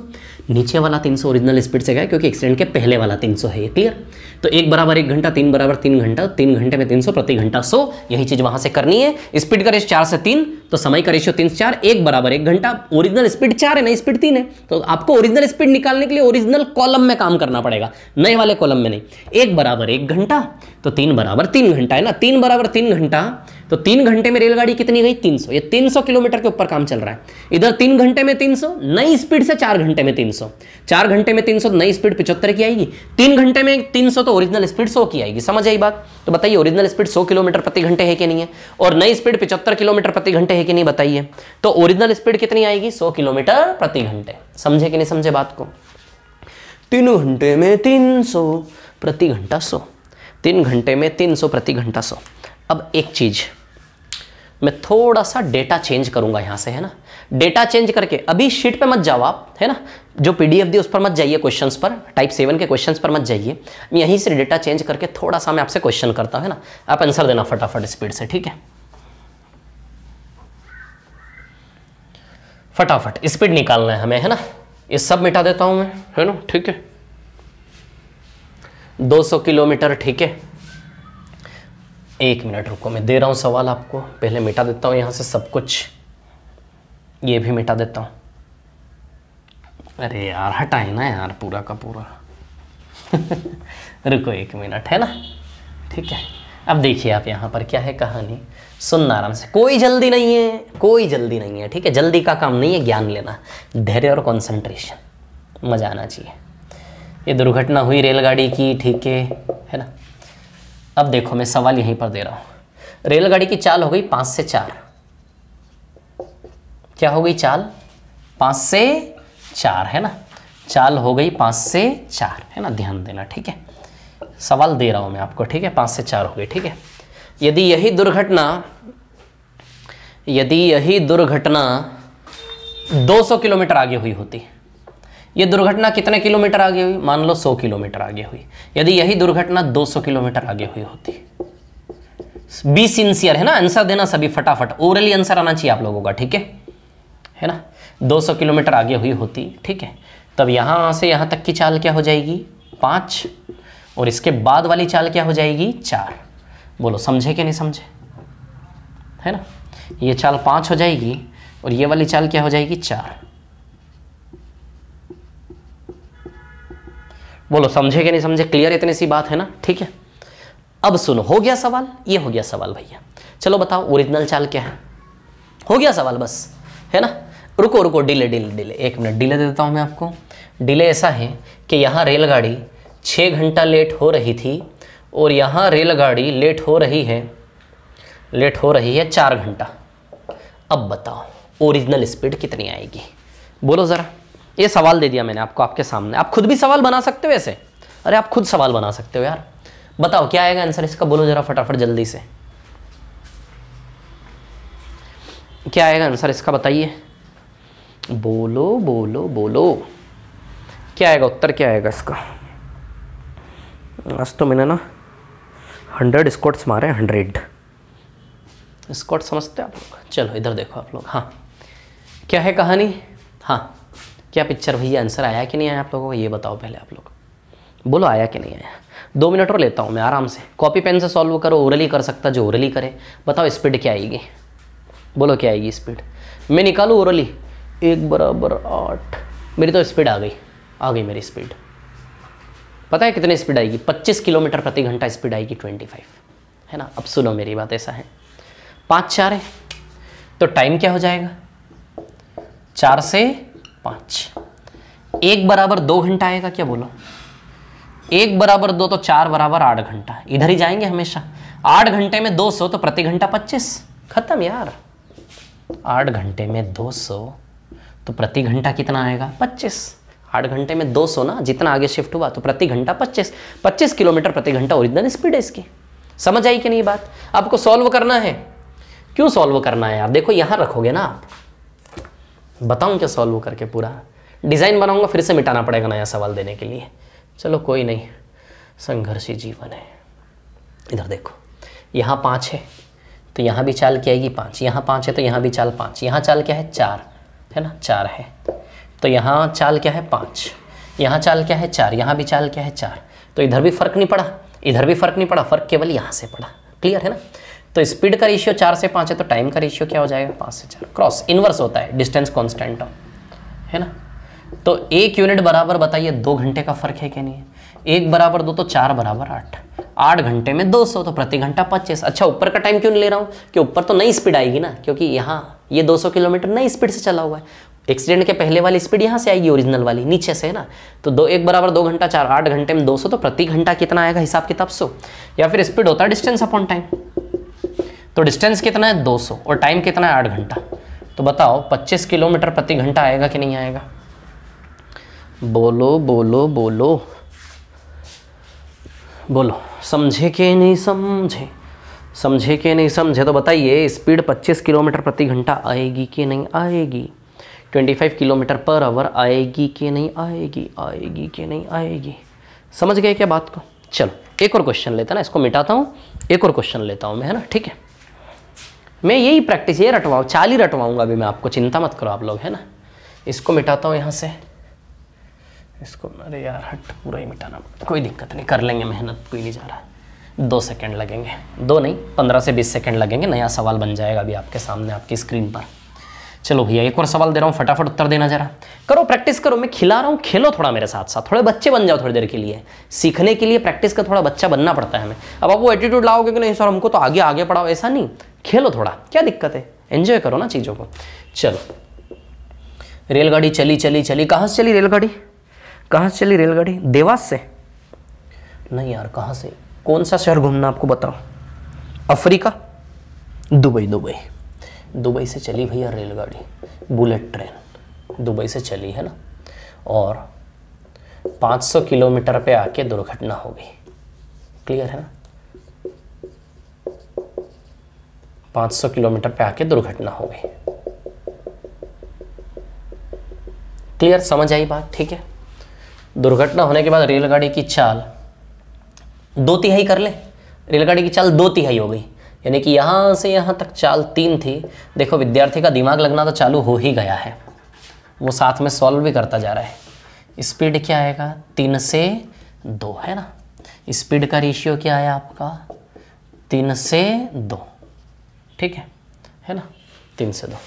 A: नीचे वाला 300 ओरिजिनल स्पीड से गया क्योंकि एक्सीडेंट के पहले वाला 300 है ये क्लियर तो एक बराबर एक घंटा तीन बराबर तीन घंटा तीन घंटे में तीन सौ प्रति घंटा सो यही चीज़ वहां से करनी है स्पीड का रेशियो चार से तीन तो समय का रेशियो तीन से चार एक बराबर एक घंटा ओरिजिनल स्पीड चार है ना स्पीड तीन है तो आपको ओरिजिनल स्पीड निकालने के लिए ओरिजिनल कॉलम में काम करना पड़ेगा नए वाले कॉलम में नहीं एक बराबर एक घंटा तो तीन बराबर तीन घंटा है ना तीन बराबर तीन घंटा तो तीन घंटे में रेलगाड़ी कितनी गई 300 ये 300 किलोमीटर के ऊपर काम चल रहा है इधर तीन घंटे में 300 नई स्पीड से चार घंटे में 300 चार घंटे में 300 सौ नई स्पीड पिछहत्तर की आएगी तीन घंटे में 300 तो ओरिजिनल स्पीड 100 की आएगी समझ आई बात तो बताइए ओरिजिनल स्पीड 100 किलोमीटर प्रति घंटे है कि नहीं है और नई स्पीड पिचहत्तर किलोमीटर प्रति घंटे है कि नहीं बताइए तो ओरिजिनल स्पीड कितनी आएगी सौ किलोमीटर प्रति घंटे समझे कि नहीं समझे बात को तीन घंटे में तीन सौ प्रति घंटा सौ तीन घंटे में तीन सौ प्रति घंटा सौ अब एक चीज़ मैं थोड़ा सा डेटा चेंज करूंगा यहां से है ना डेटा चेंज करके अभी शीट पे मत जाओ आप है ना जो पीडीएफ दी उस पर मत जाइए क्वेश्चंस पर टाइप सेवन के क्वेश्चंस पर मत जाइए यहीं से डेटा चेंज करके थोड़ा सा मैं आपसे क्वेश्चन करता हूं है ना आप आंसर देना फटाफट स्पीड से ठीक है फटाफट स्पीड निकालना है हमें है ना ये सब मिटा देता हूं मैं है ना ठीक है दो किलोमीटर ठीक है एक मिनट रुको मैं दे रहा हूँ सवाल आपको पहले मिटा देता हूँ यहाँ से सब कुछ ये भी मिटा देता हूँ अरे यार हटाए ना यार पूरा का पूरा [laughs] रुको एक मिनट है ना ठीक है अब देखिए आप यहाँ पर क्या है कहानी सुनना आराम से कोई जल्दी नहीं है कोई जल्दी नहीं है ठीक है जल्दी का काम नहीं है ज्ञान लेना धैर्य और कंसंट्रेशन मज़ा आना चाहिए ये दुर्घटना हुई रेलगाड़ी की ठीक है है ना अब देखो मैं सवाल यहीं पर दे रहा हूं रेलगाड़ी की चाल हो गई पांच से चार क्या हो गई चाल पांच से चार है ना चाल हो गई पांच से चार है ना ध्यान देना ठीक है सवाल दे रहा हूं मैं आपको ठीक है पांच से चार हो गई ठीक है यदि यही दुर्घटना यदि यही दुर्घटना 200 किलोमीटर आगे हुई होती है ये दुर्घटना कितने किलोमीटर आगे हुई मान लो 100 किलोमीटर आगे हुई यदि यही दुर्घटना 200 किलोमीटर आगे हुई होती बी सिंसियर है ना आंसर देना सभी फटाफट ओरली आंसर आना चाहिए आप लोगों का ठीक है है ना 200 किलोमीटर आगे हुई होती ठीक है तब यहाँ से यहाँ तक की चाल क्या हो जाएगी पाँच और इसके बाद वाली चाल क्या हो जाएगी चार बोलो समझे कि नहीं समझे है ना ये चाल पाँच हो जाएगी और ये वाली चाल क्या हो जाएगी चार बोलो समझे कि नहीं समझे क्लियर इतनी सी बात है ना ठीक है अब सुनो हो गया सवाल ये हो गया सवाल भैया चलो बताओ ओरिजिनल चाल क्या है हो गया सवाल बस है ना रुको रुको डिले डिले डिले एक मिनट डिले दे देता हूँ मैं आपको डिले ऐसा है कि यहाँ रेलगाड़ी छः घंटा लेट हो रही थी और यहाँ रेलगाड़ी लेट हो रही है लेट हो रही है चार घंटा अब बताओ ओरिजिनल स्पीड कितनी आएगी बोलो ज़रा ये सवाल दे दिया मैंने आपको आपके सामने आप खुद भी सवाल बना सकते हो ऐसे अरे आप खुद सवाल बना सकते हो यार बताओ क्या आएगा आंसर इसका बोलो ज़रा फटाफट जल्दी से क्या आएगा आंसर इसका बताइए बोलो बोलो बोलो क्या आएगा उत्तर क्या आएगा इसका आज तो मैंने ना हंड्रेड स्कॉट्स मारे हंड्रेड स्कॉट समझते आप लोग चलो इधर देखो आप लोग हाँ क्या है कहानी हाँ क्या पिक्चर भैया आंसर आया कि नहीं आया आप लोगों को ये बताओ पहले आप लोग बोलो आया कि नहीं आया दो मिनट और लेता हूँ मैं आराम से कॉपी पेन से सॉल्व करो ओरली कर सकता जो ओरली करे बताओ स्पीड क्या आएगी बोलो क्या आएगी स्पीड मैं निकालू ओरली एक बराबर आठ मेरी तो स्पीड आ गई आ गई मेरी स्पीड पता है कितनी स्पीड आएगी 25 किलोमीटर प्रति घंटा स्पीड आएगी 25 है ना अब सुनो मेरी बात ऐसा है पाँच चार है तो टाइम क्या हो जाएगा चार से पाँच एक बराबर दो घंटा आएगा क्या बोलो एक बराबर दो तो चार बराबर आठ घंटा इधर ही जाएंगे हमेशा आठ घंटे में दो सौ तो प्रति घंटा पच्चीस खत्म यार आठ घंटे में दो सौ तो प्रति घंटा कितना आएगा पच्चीस आठ घंटे में दो सौ ना जितना आगे शिफ्ट हुआ तो प्रति घंटा पच्चीस पच्चीस किलोमीटर प्रति घंटा ओरिजिनल स्पीड है इसकी समझ आई कि नहीं बात आपको सॉल्व करना है क्यों सॉल्व करना है यार देखो यहां रखोगे ना आप बताऊँ क्या सॉल्व करके पूरा डिज़ाइन बनाऊँगा फिर से मिटाना पड़ेगा नया सवाल देने के लिए चलो कोई नहीं संघर्षी जीवन है इधर देखो यहाँ पाँच है तो यहाँ भी चाल क्या आएगी पाँच यहाँ पाँच है तो यहाँ भी चाल पाँच यहाँ चाल क्या है चार है ना चार है तो यहाँ चाल क्या है पाँच यहाँ चाल क्या है चार यहाँ भी चाल क्या है चार तो इधर भी फ़र्क नहीं पड़ा इधर भी फ़र्क नहीं पड़ा फ़र्क केवल यहाँ से पड़ा क्लियर है ना तो स्पीड का रेशियो चार से पाँच है तो टाइम का रेशियो क्या हो जाएगा पाँच से चार क्रॉस इन्वर्स होता है डिस्टेंस कॉन्स्टेंट हो है ना तो एक यूनिट बराबर बताइए दो घंटे का फर्क है कि नहीं है एक बराबर दो तो चार बराबर आठ आठ घंटे में दो सौ तो प्रति घंटा पच्चीस अच्छा ऊपर का टाइम क्यों नहीं ले रहा हूँ कि ऊपर तो नई स्पीड आएगी ना क्योंकि यहाँ ये दो सौ किलोमीटर नई स्पीड से चला हुआ है एक्सीडेंट के पहले वाली स्पीड यहाँ से आएगी ओरिजिनल वाली नीचे से है ना तो दो एक बराबर दो घंटा चार आठ घंटे में दो सौ तो प्रति घंटा कितना आएगा हिसाब किताब सो या फिर स्पीड होता है डिस्टेंस अपॉन टाइम तो डिस्टेंस कितना है 200 और टाइम कितना है आठ घंटा तो बताओ 25 किलोमीटर प्रति घंटा आएगा कि नहीं आएगा बोलो बोलो बोलो बोलो समझे के नहीं समझे समझे के नहीं समझे तो बताइए स्पीड 25 किलोमीटर प्रति घंटा आएगी कि नहीं आएगी 25 किलोमीटर पर आवर आएगी कि नहीं आएगी आएगी कि नहीं आएगी समझ गए क्या बात को चलो एक और क्वेश्चन लेता ना इसको मिटाता हूँ एक और क्वेश्चन लेता हूँ मैं है ना ठीक है मैं यही प्रैक्टिस ये रटवाऊँ चाल ही रटवाऊँगा अभी मैं आपको चिंता मत करो आप लोग है ना इसको मिटाता हूँ यहाँ से इसको अरे यार हट पूरा ही मिटाना कोई दिक्कत नहीं कर लेंगे मेहनत कोई नहीं जा रहा दो सेकंड लगेंगे दो नहीं पंद्रह से बीस सेकंड लगेंगे नया सवाल बन जाएगा अभी आपके सामने आपकी स्क्रीन पर चलो भैया एक और सवाल दे रहा हूँ फटाफट उत्तर देना जरा करो प्रैक्टिस करो मैं खिला रहा हूँ खेलो थोड़ा मेरे साथ साथ थोड़े बच्चे बन जाओ थोड़ी देर के लिए सीखने के लिए प्रैक्टिस का थोड़ा बच्चा बनना पड़ता है हमें अब आप वो एटीट्यूड लाओगे कि नहीं सर हमको तो आगे आगे पढ़ाओ ऐसा नहीं खेलो थोड़ा क्या दिक्कत है एंजॉय करो ना चीज़ों को चलो रेलगाड़ी चली चली चली कहाँ से चली रेलगाड़ी कहाँ से चली रेलगाड़ी देवास से नहीं यार कहाँ से कौन सा शहर घूमना आपको बताओ अफ्रीका दुबई दुबई दुबई से चली भैया रेलगाड़ी बुलेट ट्रेन दुबई से चली है ना और 500 किलोमीटर पे आके दुर्घटना हो गई क्लियर है ना 500 किलोमीटर पे आके दुर्घटना हो गई क्लियर समझ आई बात ठीक है दुर्घटना होने के बाद रेलगाड़ी की चाल दो तिहाई कर ले रेलगाड़ी की चाल दो तिहाई हो गई यानी कि यहाँ से यहाँ तक चाल तीन थी देखो विद्यार्थी का दिमाग लगना तो चालू हो ही गया है वो साथ में सॉल्व भी करता जा रहा है स्पीड क्या आएगा तीन से दो है ना स्पीड का रेशियो क्या है आपका तीन से दो ठीक है है ना तीन से दो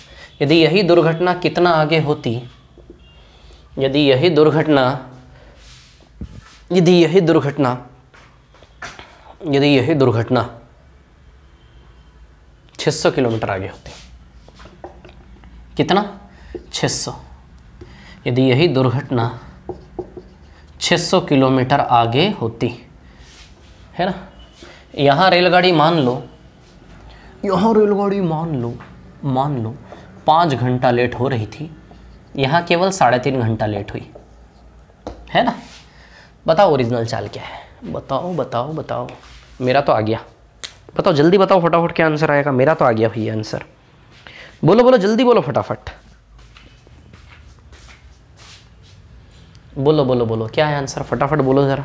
A: यदि यही दुर्घटना कितना आगे होती यदि यही दुर्घटना यदि यही दुर्घटना यदि यही दुर्घटना 600 किलोमीटर आगे होते कितना 600 यदि यही दुर्घटना 600 किलोमीटर आगे होती है ना यहाँ रेलगाड़ी मान लो यहाँ रेलगाड़ी मान लो मान लो पाँच घंटा लेट हो रही थी यहाँ केवल साढ़े तीन घंटा लेट हुई है ना बताओ ओरिजिनल चाल क्या है बताओ बताओ बताओ मेरा तो आ गया बताओ जल्दी बताओ फटाफट क्या आंसर आएगा मेरा तो आ गया भैया आंसर बोलो बोलो जल्दी बोलो फटाफट बोलो बोलो बोलो क्या है आंसर फटाफट बोलो ज़रा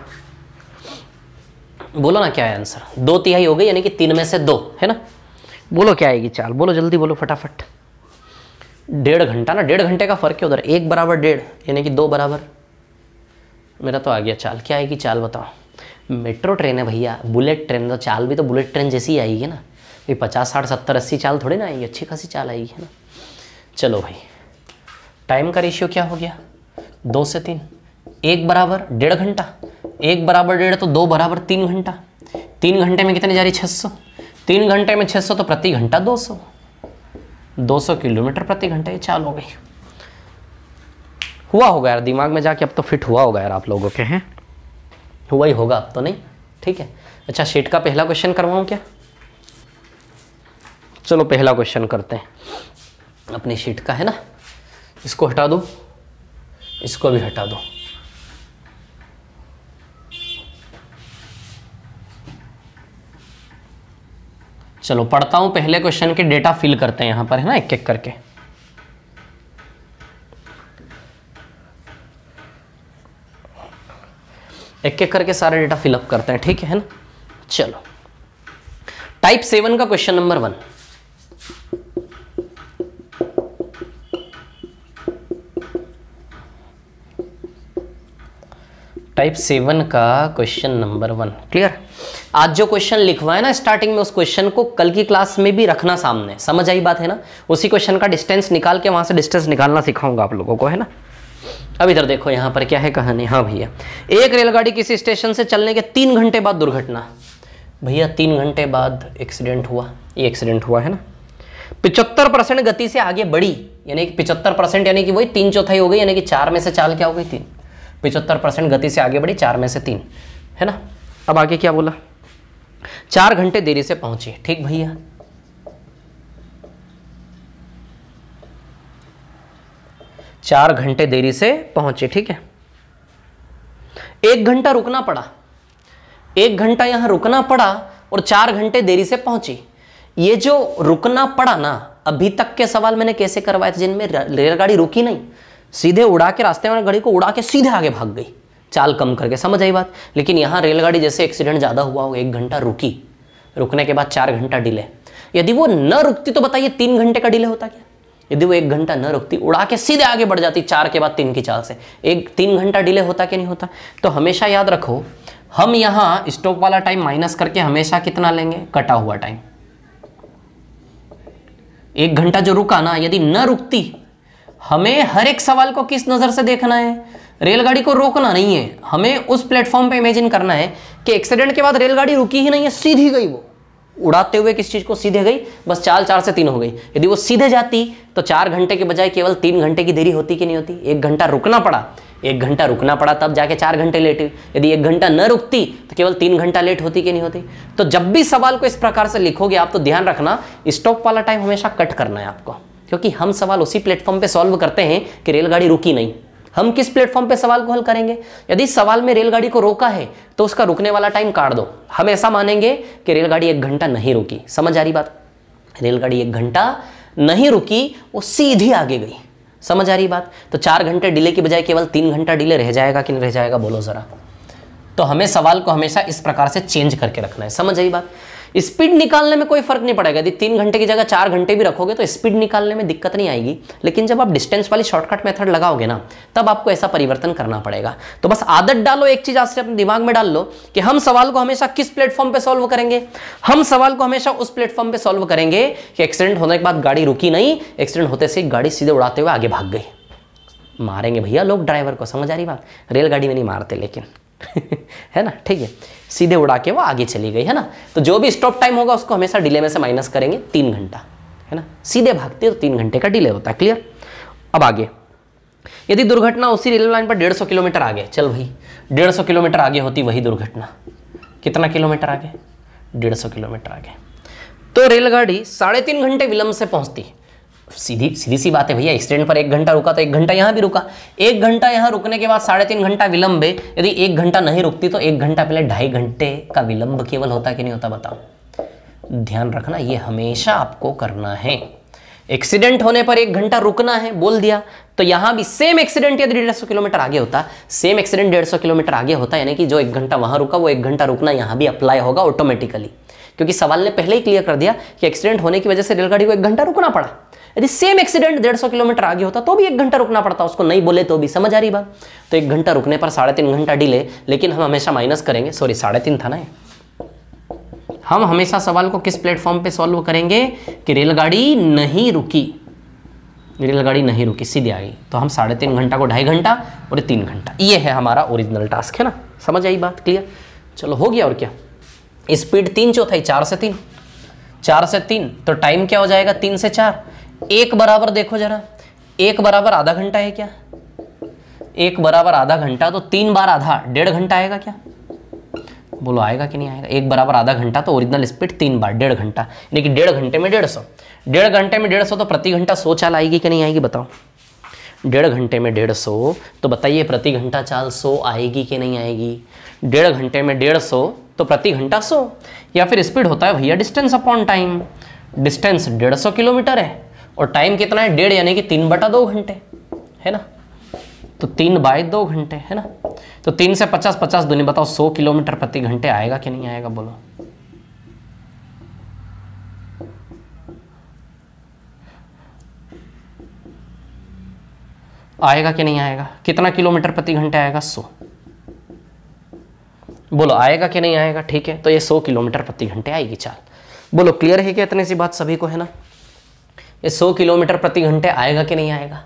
A: बोलो ना क्या है आंसर दो तिहाई हो गई यानी कि तीन में से दो है ना बोलो क्या आएगी चाल बोलो जल्दी बोलो फटाफट डेढ़ घंटा ना डेढ़ घंटे का फ़र्क है उधर एक बराबर डेढ़ यानी कि दो बराबर मेरा तो आ गया चाल क्या आएगी चाल बताओ मेट्रो ट्रेन है भैया बुलेट ट्रेन तो चाल भी तो बुलेट ट्रेन जैसी ही आएगी ना भाई पचास साठ सत्तर अस्सी चाल थोड़ी ना आएगी अच्छी खासी चाल आएगी है ना चलो भाई टाइम का रेशियो क्या हो गया दो से तीन एक बराबर डेढ़ घंटा एक बराबर डेढ़ तो दो बराबर तीन घंटा तीन घंटे में कितने जा रही छः सौ तीन घंटे में छः सौ तो प्रति घंटा दो सौ दो सौ किलोमीटर प्रति घंटा ये चाल हो गई हुआ होगा यार दिमाग में जाके अब तो फिट हुआ होगा यार आप लोगों के हैं वही होगा तो नहीं ठीक है अच्छा शीट का पहला क्वेश्चन करवाऊँ क्या चलो पहला क्वेश्चन करते हैं अपनी शीट का है ना इसको हटा दो इसको भी हटा दो चलो पढ़ता हूँ पहले क्वेश्चन के डेटा फिल करते हैं यहाँ पर है ना एक एक करके एक एक करके सारा डेटा फिलअप करते हैं ठीक है ना चलो टाइप सेवन का question number one type seven का क्वेश्चन नंबर वन क्लियर आज जो क्वेश्चन लिखवा है ना स्टार्टिंग में उस क्वेश्चन को कल की क्लास में भी रखना सामने समझ आई बात है ना उसी क्वेश्चन का डिस्टेंस निकाल के वहां से डिस्टेंस निकालना सिखाऊंगा आप लोगों को है ना अब इधर देखो यहाँ पर क्या है कहानी हाँ भैया एक रेलगाड़ी किसी स्टेशन से चलने के तीन घंटे बाद दुर्घटना भैया तीन घंटे बाद एक्सीडेंट हुआ ये एक्सीडेंट हुआ है ना पिचहत्तर परसेंट गति से आगे बढ़ी यानी कि पिचहत्तर परसेंट यानी कि वही तीन चौथाई हो गई यानी कि चार में से चाल क्या हो गई तीन पिचहत्तर परसेंट गति से आगे बढ़ी चार में से तीन है ना अब आगे क्या बोला चार घंटे देरी से पहुंची ठीक भैया चार घंटे देरी से पहुंचे ठीक है एक घंटा रुकना पड़ा एक घंटा यहां रुकना पड़ा और चार घंटे देरी से पहुंची ये जो रुकना पड़ा ना अभी तक के सवाल मैंने कैसे करवाए थे जिनमें रेलगाड़ी रुकी नहीं सीधे उड़ा के रास्ते में गाड़ी को उड़ा के सीधे आगे भाग गई चाल कम करके समझ आई बात लेकिन यहाँ रेलगाड़ी जैसे एक्सीडेंट ज़्यादा हुआ हो एक घंटा रुकी रुकने के बाद चार घंटा डिले यदि वो न रुकती तो बताइए तीन घंटे का डिले होता क्या यदि वो एक घंटा न रुकती उड़ा के सीधे आगे बढ़ जाती चार के बाद तीन की चाल से एक तीन घंटा डिले होता कि नहीं होता तो हमेशा याद रखो हम यहाँ स्टॉप वाला टाइम माइनस करके हमेशा कितना लेंगे कटा हुआ टाइम एक घंटा जो रुका ना यदि न रुकती हमें हर एक सवाल को किस नज़र से देखना है रेलगाड़ी को रोकना नहीं है हमें उस प्लेटफॉर्म पे इमेजिन करना है कि एक्सीडेंट के बाद रेलगाड़ी रुकी ही नहीं है सीधी गई वो उड़ाते हुए किस चीज़ को सीधे गई बस चाल चार से तीन हो गई यदि वो सीधे जाती तो चार घंटे के बजाय केवल तीन घंटे की देरी होती कि नहीं होती एक घंटा रुकना पड़ा एक घंटा रुकना पड़ा तब जाके चार घंटे लेट हुई यदि एक घंटा न रुकती तो केवल तीन घंटा लेट होती कि नहीं होती तो जब भी सवाल को इस प्रकार से लिखोगे आप तो ध्यान रखना स्टॉप वाला टाइम हमेशा कट करना है आपको क्योंकि हम सवाल उसी प्लेटफॉर्म पे सॉल्व करते हैं कि रेलगाड़ी रुकी नहीं हम किस प्लेटफॉर्म पे सवाल को हल करेंगे यदि सवाल में रेलगाड़ी को रोका है तो उसका रुकने वाला टाइम काट दो हम ऐसा मानेंगे कि रेलगाड़ी एक घंटा नहीं रुकी समझ आ रही बात रेलगाड़ी एक घंटा नहीं रुकी वो सीधी आगे गई समझ आ रही बात तो चार घंटे डिले की बजाय केवल तीन घंटा डिले रह जाएगा कि नहीं रह जाएगा बोलो ज़रा तो हमें सवाल को हमेशा इस प्रकार से चेंज करके रखना है समझ आई बात स्पीड निकालने में कोई फर्क नहीं पड़ेगा यदि तीन घंटे की जगह चार घंटे भी रखोगे तो स्पीड निकालने में दिक्कत नहीं आएगी लेकिन जब आप डिस्टेंस वाली शॉर्टकट मेथड लगाओगे ना तब आपको ऐसा परिवर्तन करना पड़ेगा तो बस आदत डालो एक चीज आज से अपने दिमाग में डाल लो कि हम सवाल को हमेशा किस प्लेटफॉर्म पर सोल्व करेंगे हम सवाल को हमेशा उस प्लेटफॉर्म पर सोल्व करेंगे कि एक्सीडेंट होने के बाद गाड़ी रुकी नहीं एक्सीडेंट होते से गाड़ी सीधे उड़ाते हुए आगे भाग गई मारेंगे भैया लोग ड्राइवर को समझ आ रही बात रेलगाड़ी में नहीं मारते लेकिन [laughs] है ना ठीक है सीधे उड़ा के वो आगे चली गई है ना तो जो भी स्टॉप टाइम होगा उसको हमेशा डिले में से माइनस करेंगे तीन घंटा है ना सीधे भागते तो तीन घंटे का डिले होता है क्लियर अब आगे यदि दुर्घटना उसी रेलवे लाइन पर डेढ़ सौ किलोमीटर आगे चल भाई डेढ़ सौ किलोमीटर आगे होती वही दुर्घटना कितना किलोमीटर आगे डेढ़ सौ किलोमीटर आगे तो रेलगाड़ी साढ़े तीन घंटे विलंब से पहुंचती सीधी सीधी सी बात है भैया एक्सीडेंट पर एक घंटा रुका तो एक घंटा यहाँ भी रुका एक घंटा यहाँ रुकने के बाद साढ़े तीन घंटा विलंब है यदि एक घंटा नहीं रुकती तो एक घंटा पहले ढाई घंटे का विलंब केवल होता कि नहीं होता बताओ ध्यान रखना ये हमेशा आपको करना है एक्सीडेंट होने पर एक घंटा रुकना है बोल दिया तो यहाँ भी सेम एक्सीडेंट यदि डेढ़ सौ किलोमीटर आगे होता सेम एक्सीडेंट डेढ़ सौ किलोमीटर आगे होता यानी कि जो एक घंटा वहां रुका वो एक घंटा रुकना यहां भी अप्लाई होगा ऑटोमेटिकली क्योंकि सवाल ने पहले ही क्लियर कर दिया कि एक्सीडेंट होने की वजह से रेलगाड़ी को एक घंटा रुकना पड़ा यदि सेम एक्सीडेंट डेढ़ सौ किलोमीटर आगे होता तो भी एक घंटा रुकना पड़ता उसको नहीं बोले तो भी समझ आ रही बात तो एक घंटा रुकने पर साढ़े तीन घंटा डिले लेकिन हम हमेशा माइनस करेंगे सॉरी साढ़े तीन था ना हम हमेशा सवाल को किस प्लेटफॉर्म पे सॉल्व करेंगे कि रेलगाड़ी नहीं रुकी रेलगाड़ी नहीं रुकी सीधे आ गई तो हम साढ़े तीन घंटा को ढाई घंटा और तीन घंटा ये है हमारा ओरिजिनल टास्क है ना समझ आई बात क्लियर चलो हो गया और क्या स्पीड तीन चौथाई चार से तीन चार से तीन तो टाइम क्या हो जाएगा तीन से चार एक बराबर देखो जरा एक बराबर आधा घंटा है क्या एक बराबर आधा घंटा तो तीन बार आधा डेढ़ घंटा आएगा क्या बोलो आएगा कि नहीं आएगा एक बराबर आधा घंटा तो ओरिजिनल स्पीड तीन बार डेढ़ घंटा यानी कि डेढ़ घंटे में डेढ़ सौ डेढ़ घंटे में डेढ़ सौ तो प्रति घंटा सौ चाल आएगी कि नहीं आएगी बताओ डेढ़ घंटे में डेढ़ सौ तो बताइए प्रति घंटा चाल सौ आएगी कि नहीं आएगी डेढ़ घंटे में डेढ़ सौ तो प्रति घंटा सौ या फिर स्पीड होता है भैया डिस्टेंस अपॉन टाइम डिस्टेंस डेढ़ सौ किलोमीटर है और टाइम कितना है डेढ़ यानी कि तीन बटा दो घंटे है ना तो तीन बाय दो घंटे है ना तो तीन से पचास पचास दुनिया बताओ सौ किलोमीटर प्रति घंटे आएगा कि नहीं आएगा बोलो आएगा कि नहीं आएगा कितना किलोमीटर प्रति घंटे आएगा सौ बोलो आएगा कि नहीं आएगा ठीक है तो ये सौ किलोमीटर प्रति घंटे आएगी चाल बोलो क्लियर है क्या इतनी सी बात सभी को है ना ये 100 किलोमीटर प्रति घंटे आएगा कि नहीं आएगा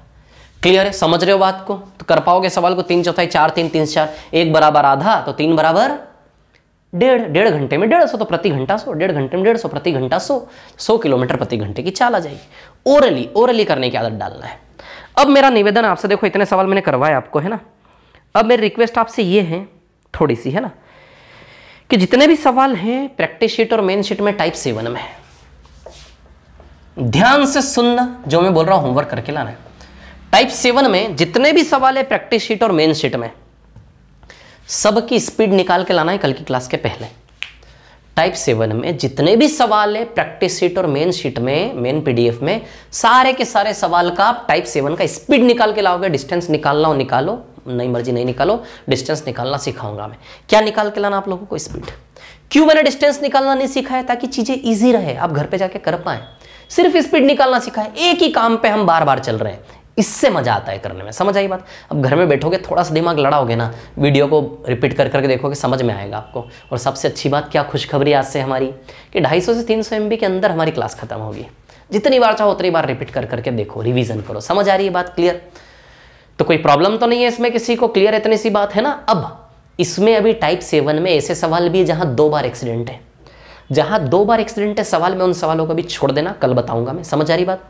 A: क्लियर है समझ रहे हो बात को तो कर पाओगे सवाल को तीन चौथाई चार तीन तीन चार एक बराबर आधा तो तीन बराबर डेढ़ डेढ़ घंटे में डेढ़ सौ तो प्रति घंटा सो डेढ़ घंटे में डेढ़ सौ प्रति घंटा सो सौ किलोमीटर प्रति घंटे की चाल आ जाएगी ओरली ओरली करने की आदत डालना है अब मेरा निवेदन आपसे देखो इतने सवाल मैंने करवाए आपको है ना अब मेरी रिक्वेस्ट आपसे ये है थोड़ी सी है ना कि जितने भी सवाल हैं प्रैक्टिस शीट और मेन शीट में टाइप सेवन में है ध्यान से सुनना जो मैं बोल रहा हूं होमवर्क करके लाना है टाइप सेवन में जितने भी सवाल है प्रैक्टिस शीट और मेन शीट में सबकी स्पीड निकाल के लाना है कल की क्लास के पहले टाइप सेवन में जितने भी सवाल है प्रैक्टिस शीट और मेन शीट में मेन पीडीएफ में सारे के सारे सवाल का आप टाइप सेवन का स्पीड निकाल के लाओगे डिस्टेंस निकालना हो निकालो नहीं मर्जी नहीं निकालो डिस्टेंस निकालना सिखाऊंगा मैं क्या निकाल के लाना आप लोगों को स्पीड क्यों मैंने डिस्टेंस निकालना नहीं सिखाया ताकि चीज़ें ईजी रहे आप घर पे जाके कर पाए सिर्फ स्पीड निकालना सीखा है एक ही काम पे हम बार बार चल रहे हैं इससे मजा आता है करने में समझ आई बात अब घर में बैठोगे थोड़ा सा दिमाग लड़ाओगे ना वीडियो को रिपीट कर करके देखोगे समझ में आएगा आपको और सबसे अच्छी बात क्या खुशखबरी आज से हमारी कि 250 से 300 सौ के अंदर हमारी क्लास खत्म होगी जितनी बार चाहो उतनी बार रिपीट कर करके देखो रिविजन करो समझ आ रही है बात क्लियर तो कोई प्रॉब्लम तो नहीं है इसमें किसी को क्लियर इतनी सी बात है ना अब इसमें अभी टाइप सेवन में ऐसे सवाल भी है जहां दो बार एक्सीडेंट है जहां दो बार एक्सीडेंट है सवाल में उन सवालों को भी छोड़ देना कल बताऊंगा मैं समझ आ रही बात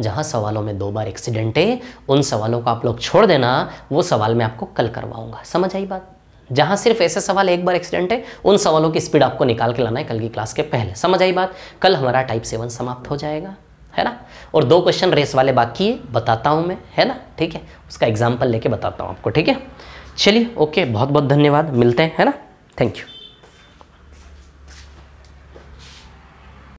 A: जहां सवालों में दो बार एक्सीडेंट है उन सवालों को आप लोग छोड़ देना वो सवाल मैं आपको कल करवाऊंगा समझ आई बात जहां सिर्फ ऐसे सवाल एक बार एक्सीडेंट है उन सवालों की स्पीड आपको निकाल के लाना है कल की क्लास के पहले समझ आई बात कल हमारा टाइप सेवन समाप्त हो जाएगा है ना और दो क्वेश्चन रेस वाले बाकी है बताता हूँ मैं है ना ठीक है उसका एग्जाम्पल लेके बताता हूँ आपको ठीक है चलिए ओके बहुत बहुत धन्यवाद मिलते हैं है ना थैंक यू